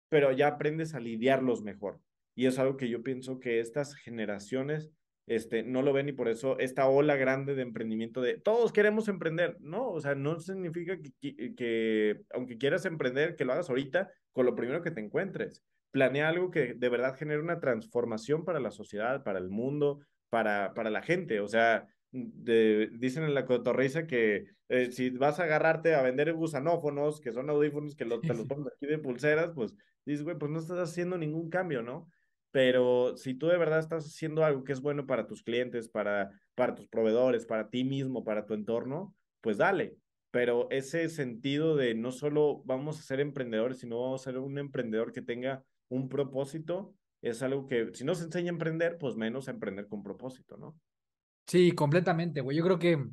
pero ya aprendes a lidiarlos mejor. Y es algo que yo pienso que estas generaciones este, no lo ven y por eso esta ola grande de emprendimiento de todos queremos emprender, ¿no? O sea, no significa que, que, aunque quieras emprender, que lo hagas ahorita con lo primero que te encuentres. Planea algo que de verdad genere una transformación para la sociedad, para el mundo, para, para la gente. O sea, dicen en la cotorriza que eh, si vas a agarrarte a vender gusanófonos, que son audífonos que te los pones aquí de pulseras, pues dices, güey, pues no estás haciendo ningún cambio, ¿no? pero si tú de verdad estás haciendo algo que es bueno para tus clientes, para, para tus proveedores, para ti mismo, para tu entorno, pues dale. Pero ese sentido de no solo vamos a ser emprendedores, sino vamos a ser un emprendedor que tenga un propósito, es algo que si no se enseña a emprender, pues menos a emprender con propósito, ¿no? Sí, completamente, güey. Yo creo que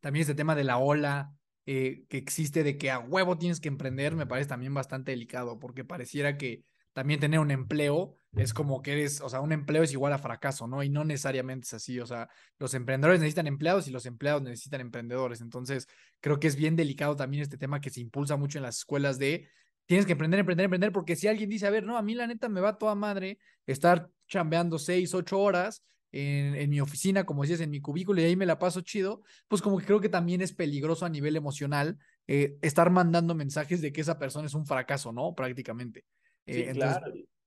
también este tema de la ola eh, que existe de que a huevo tienes que emprender, me parece también bastante delicado, porque pareciera que también tener un empleo es como que eres, o sea, un empleo es igual a fracaso, ¿no? Y no necesariamente es así, o sea, los emprendedores necesitan empleados y los empleados necesitan emprendedores. Entonces, creo que es bien delicado también este tema que se impulsa mucho en las escuelas de tienes que emprender, emprender, emprender, porque si alguien dice, a ver, no, a mí la neta me va toda madre estar chambeando seis, ocho horas. En, en mi oficina, como decías, en mi cubículo y ahí me la paso chido, pues como que creo que también es peligroso a nivel emocional eh, estar mandando mensajes de que esa persona es un fracaso, ¿no? Prácticamente. Eh,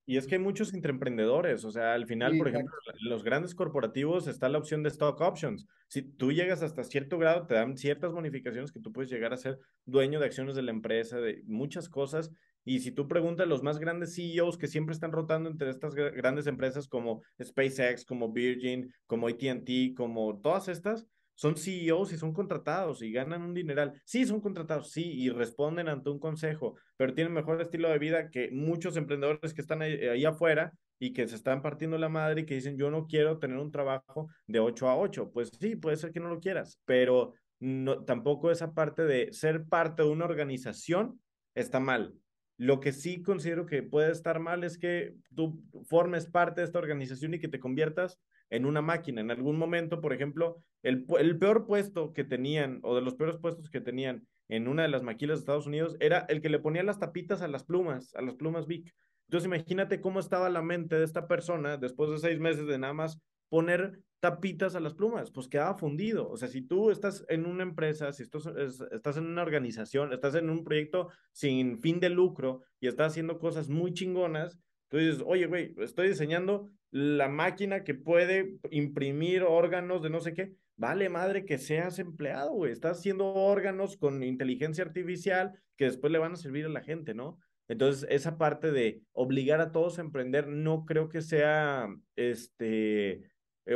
y es que hay muchos entreprendedores o sea, al final, por ejemplo, los grandes corporativos está la opción de stock options. Si tú llegas hasta cierto grado, te dan ciertas bonificaciones que tú puedes llegar a ser dueño de acciones de la empresa, de muchas cosas. Y si tú preguntas a los más grandes CEOs que siempre están rotando entre estas grandes empresas como SpaceX, como Virgin, como ATT, como todas estas, son CEOs y son contratados y ganan un dineral. Sí, son contratados, sí, y responden ante un consejo, pero tienen mejor estilo de vida que muchos emprendedores que están ahí, afuera y que se están partiendo la madre y que dicen, yo no quiero tener un trabajo de 8 a 8. Pues sí, puede ser que no lo quieras, pero no, tampoco esa parte de ser parte de una organización está mal. Lo que sí considero que puede estar mal es que tú formes parte de esta organización y que te conviertas en una máquina. En algún momento, por ejemplo, el, peor puesto que tenían o de los peores puestos que tenían en una de las maquilas de Estados Unidos era el que le ponía las tapitas a las plumas, a las plumas Vic. Entonces imagínate cómo estaba la mente de esta persona después de seis meses de nada más poner tapitas a las plumas, pues quedaba fundido. O sea, si tú estás en una empresa, si estás, estás en una organización, estás en un proyecto sin fin de lucro y estás haciendo cosas muy chingonas, entonces, oye, güey, estoy diseñando la máquina que puede imprimir órganos de no sé qué. Vale, madre, que seas empleado, güey. Estás haciendo órganos con inteligencia artificial que después le van a servir a la gente, ¿no? Entonces, esa parte de obligar a todos a emprender no creo que sea este, eh,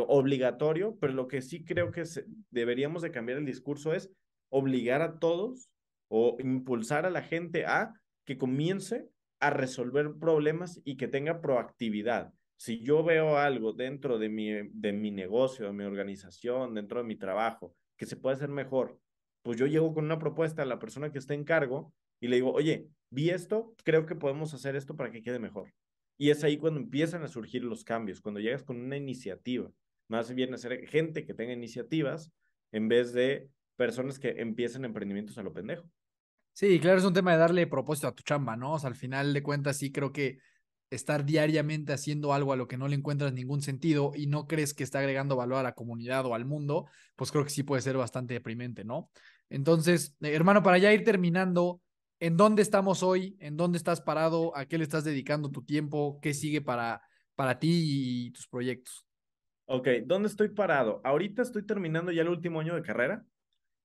obligatorio, pero lo que sí creo que deberíamos de cambiar el discurso es obligar a todos o impulsar a la gente a que comience a resolver problemas y que tenga proactividad. Si yo veo algo dentro de mi, de mi negocio, de mi organización, dentro de mi trabajo, que se puede hacer mejor, pues yo llego con una propuesta a la persona que está en cargo y le digo, oye, vi esto, creo que podemos hacer esto para que quede mejor. Y es ahí cuando empiezan a surgir los cambios, cuando llegas con una iniciativa. Más bien hacer gente que tenga iniciativas en vez de personas que empiecen emprendimientos a lo pendejo. Sí, claro, es un tema de darle propósito a tu chamba, ¿no? O sea, al final de cuentas sí creo que estar diariamente haciendo algo a lo que no le encuentras ningún sentido y no crees que está agregando valor a la comunidad o al mundo, pues creo que sí puede ser bastante deprimente, ¿no? Entonces, eh, hermano, para ya ir terminando, ¿en dónde estamos hoy? ¿En dónde estás parado? ¿A qué le estás dedicando tu tiempo? ¿Qué sigue para, para ti y tus proyectos? Ok, ¿dónde estoy parado? Ahorita estoy terminando ya el último año de carrera.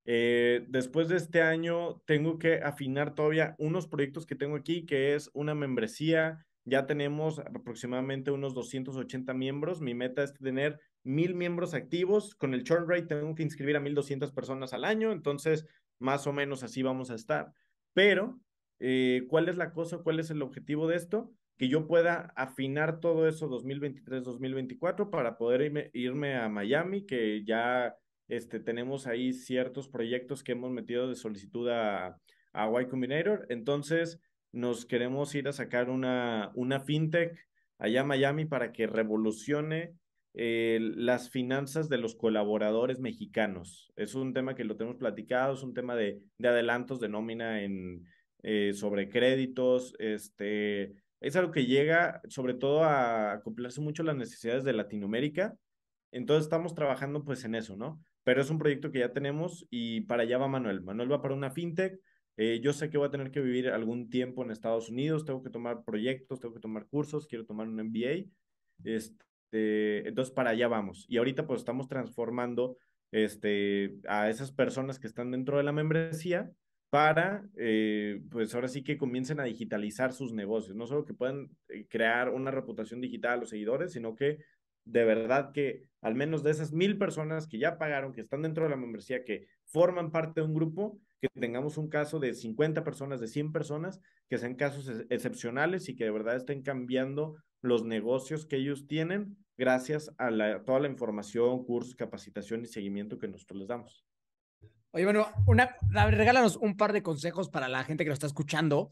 Eh, después de este año tengo que afinar todavía unos proyectos que tengo aquí, que es una membresía. Ya tenemos aproximadamente unos 280 miembros. Mi meta es tener mil miembros activos. Con el churn rate tengo que inscribir a 1.200 personas al año. Entonces, más o menos así vamos a estar. Pero, eh, ¿cuál es la cosa? ¿Cuál es el objetivo de esto? Que yo pueda afinar todo eso 2023-2024 para poder irme a Miami, que ya este, tenemos ahí ciertos proyectos que hemos metido de solicitud a, a Y Combinator. Entonces, nos queremos ir a sacar una, una fintech allá a Miami para que revolucione eh, las finanzas de los colaboradores mexicanos. Es un tema que lo tenemos platicado, es un tema de, adelantos de nómina en, eh, sobre créditos. Este, es algo que llega sobre todo a cumplirse mucho las necesidades de Latinoamérica. Entonces estamos trabajando pues en eso, ¿no? pero es un proyecto que ya tenemos y para allá va Manuel. Manuel va para una fintech. Eh, yo sé que voy a tener que vivir algún tiempo en Estados Unidos, tengo que tomar proyectos, tengo que tomar cursos, quiero tomar un MBA. Este, entonces, para allá vamos. Y ahorita pues estamos transformando este, a esas personas que están dentro de la membresía para, eh, pues ahora sí que comiencen a digitalizar sus negocios, no solo que puedan eh, crear una reputación digital a los seguidores, sino que de verdad que al menos de esas mil personas que ya pagaron, que están dentro de la membresía, que forman parte de un grupo, que tengamos un caso de 50 personas, de 100 personas, que sean casos excepcionales y que de verdad estén cambiando los negocios que ellos tienen gracias a, la, toda la información, cursos, capacitación y seguimiento que nosotros les damos. Oye, bueno, una, regálanos un par de consejos para la gente que lo está escuchando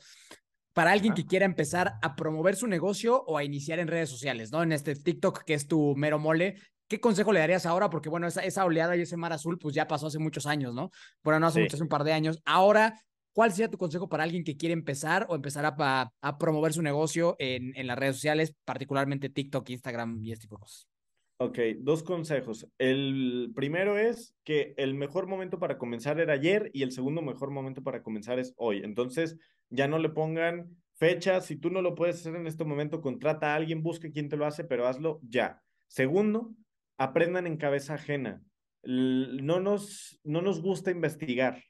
para alguien que quiera empezar a promover su negocio o a iniciar en redes sociales, ¿no? En este TikTok que es tu mero mole, ¿qué consejo le darías ahora? Porque bueno, esa, oleada y ese mar azul pues ya pasó hace muchos años, ¿no? Bueno, no hace un par de años. Ahora, ¿cuál sería tu consejo para alguien que quiere empezar o empezar a, promover su negocio en, en las redes sociales, particularmente TikTok, Instagram y este tipo de cosas? Ok, dos consejos. El primero es que el mejor momento para comenzar era ayer y el segundo mejor momento para comenzar es hoy. Entonces, ya no le pongan fechas. Si tú no lo puedes hacer en este momento, contrata a alguien, busca quién te lo hace, pero hazlo ya. Segundo, aprendan en cabeza ajena. No nos, no nos gusta investigar.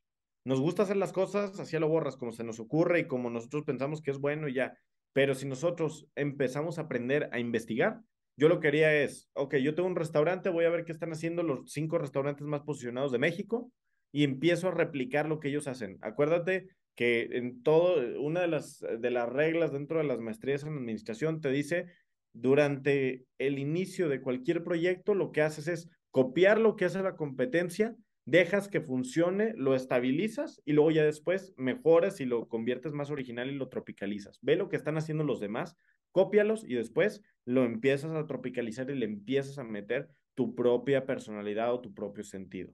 Nos gusta hacer las cosas así lo borras, como se nos ocurre y como nosotros pensamos que es bueno y ya. Pero si nosotros empezamos a aprender a investigar, yo lo quería es, ok, yo tengo un restaurante, voy a ver qué están haciendo los cinco restaurantes más posicionados de México y empiezo a replicar lo que ellos hacen. Acuérdate que en todo, eh, una de las, eh, de las reglas dentro de las maestrías en administración te dice, durante el inicio de cualquier proyecto, lo que haces es copiar lo que hace la competencia, dejas que funcione, lo estabilizas y luego ya después mejoras y lo conviertes más original y lo tropicalizas. Ve lo que están haciendo los demás, cópialos y después lo empiezas a tropicalizar y le empiezas a meter tu propia personalidad o tu propio sentido.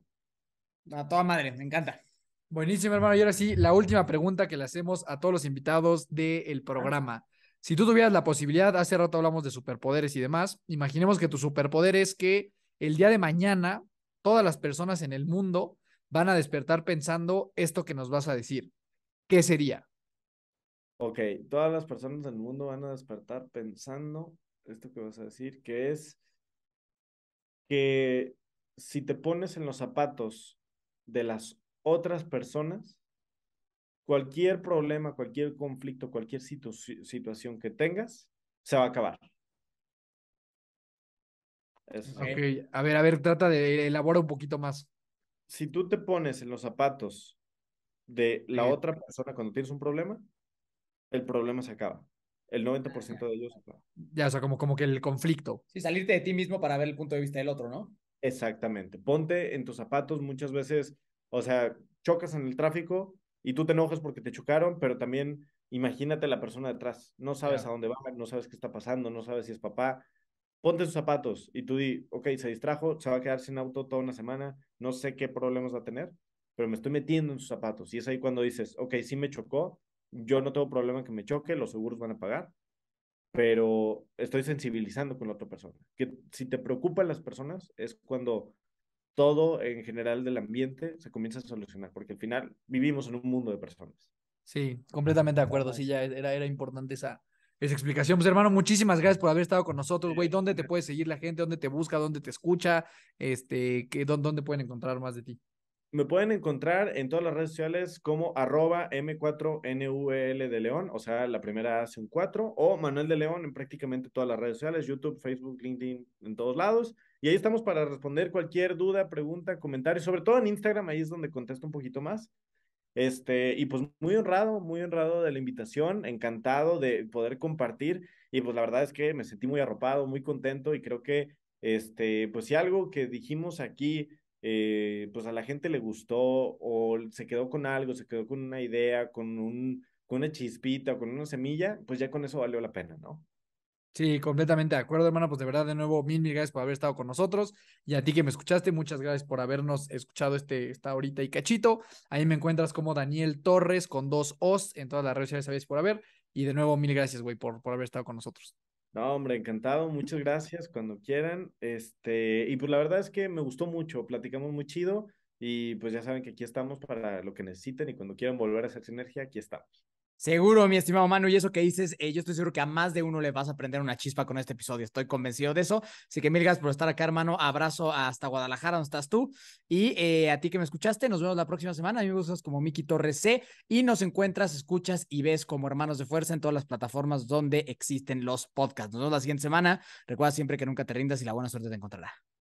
A toda madre, me encanta. Buenísimo, hermano. Y ahora sí, la última pregunta que le hacemos a todos los invitados del programa. Si tú tuvieras la posibilidad, hace rato hablamos de superpoderes y demás, imaginemos que tu superpoder es que el día de mañana todas las personas en el mundo van a despertar pensando esto que nos vas a decir. ¿Qué sería? Ok, todas las personas del mundo van a despertar pensando esto que vas a decir, que es que si te pones en los zapatos de las otras personas, cualquier problema, cualquier conflicto, cualquier situación que tengas, se va a acabar. Eso. a ver, a ver, trata de elaborar un poquito más. Si tú te pones en los zapatos de la eh. otra persona cuando tienes un problema, el problema se acaba. El 90% de ellos se acaba. Ya, o sea, como, como que el conflicto. Sí, salirte de ti mismo para ver el punto de vista del otro, ¿no? Exactamente. Ponte en tus zapatos muchas veces, o sea, chocas en el tráfico y tú te enojas porque te chocaron, pero también imagínate la persona detrás. No sabes a dónde va, no sabes qué está pasando, no sabes si es papá. Ponte en sus zapatos y tú di, ok, se distrajo, se va a quedar sin auto toda una semana, no sé qué problemas va a tener, pero me estoy metiendo en sus zapatos. Y es ahí cuando dices, ok, sí me chocó, yo no tengo problema en que me choque, los seguros van a pagar, pero estoy sensibilizando con la otra persona. Que si te preocupan las personas es cuando todo en general del ambiente se comienza a solucionar, porque al final vivimos en un mundo de personas. Sí, completamente de acuerdo. Sí, ya era, era importante esa, esa explicación. Pues hermano, muchísimas gracias por haber estado con nosotros, güey. ¿Dónde te puede seguir la gente? ¿Dónde te busca? ¿Dónde te escucha? Este, que, ¿Dónde pueden encontrar más de ti? Me pueden encontrar en todas las redes sociales como arroba M4NUL e de León, o sea, la primera hace un 4, o Manuel de León en prácticamente todas las redes sociales, YouTube, Facebook, LinkedIn, en todos lados. Y ahí estamos para responder cualquier duda, pregunta, comentario, sobre todo en Instagram, ahí es donde contesto un poquito más. Este, y pues muy honrado, muy honrado de la invitación, encantado de poder compartir. Y pues la verdad es que me sentí muy arropado, muy contento y creo que, este, pues si algo que dijimos aquí eh, pues a la gente le gustó o se quedó con algo, se quedó con una idea, con, un, con una chispita o con una semilla, pues ya con eso valió la pena, ¿no? Sí, completamente de acuerdo, hermano. Pues de verdad, de nuevo, mil, mil gracias por haber estado con nosotros. Y a ti que me escuchaste, muchas gracias por habernos escuchado este, esta horita y cachito. Ahí me encuentras como Daniel Torres con dos O's en todas las redes sociales, sabéis por haber. Y de nuevo, mil gracias, güey, por, por haber estado con nosotros. No, hombre, encantado, muchas gracias cuando quieran. Este, y pues la verdad es que me gustó mucho, platicamos muy chido y pues ya saben que aquí estamos para lo que necesiten y cuando quieran volver a hacer sinergia, aquí estamos. Seguro, mi estimado mano y eso que dices, eh, yo estoy seguro que a más de uno le vas a aprender una chispa con este episodio, estoy convencido de eso. Así que mil gracias por estar acá, hermano. Abrazo hasta Guadalajara, donde estás tú. Y eh, a ti que me escuchaste, nos vemos la próxima semana. A mí me gustas como Miki Torres C y nos encuentras, escuchas y ves como Hermanos de Fuerza en todas las plataformas donde existen los podcasts. Nos vemos la siguiente semana. Recuerda siempre que nunca te rindas y la buena suerte te encontrará.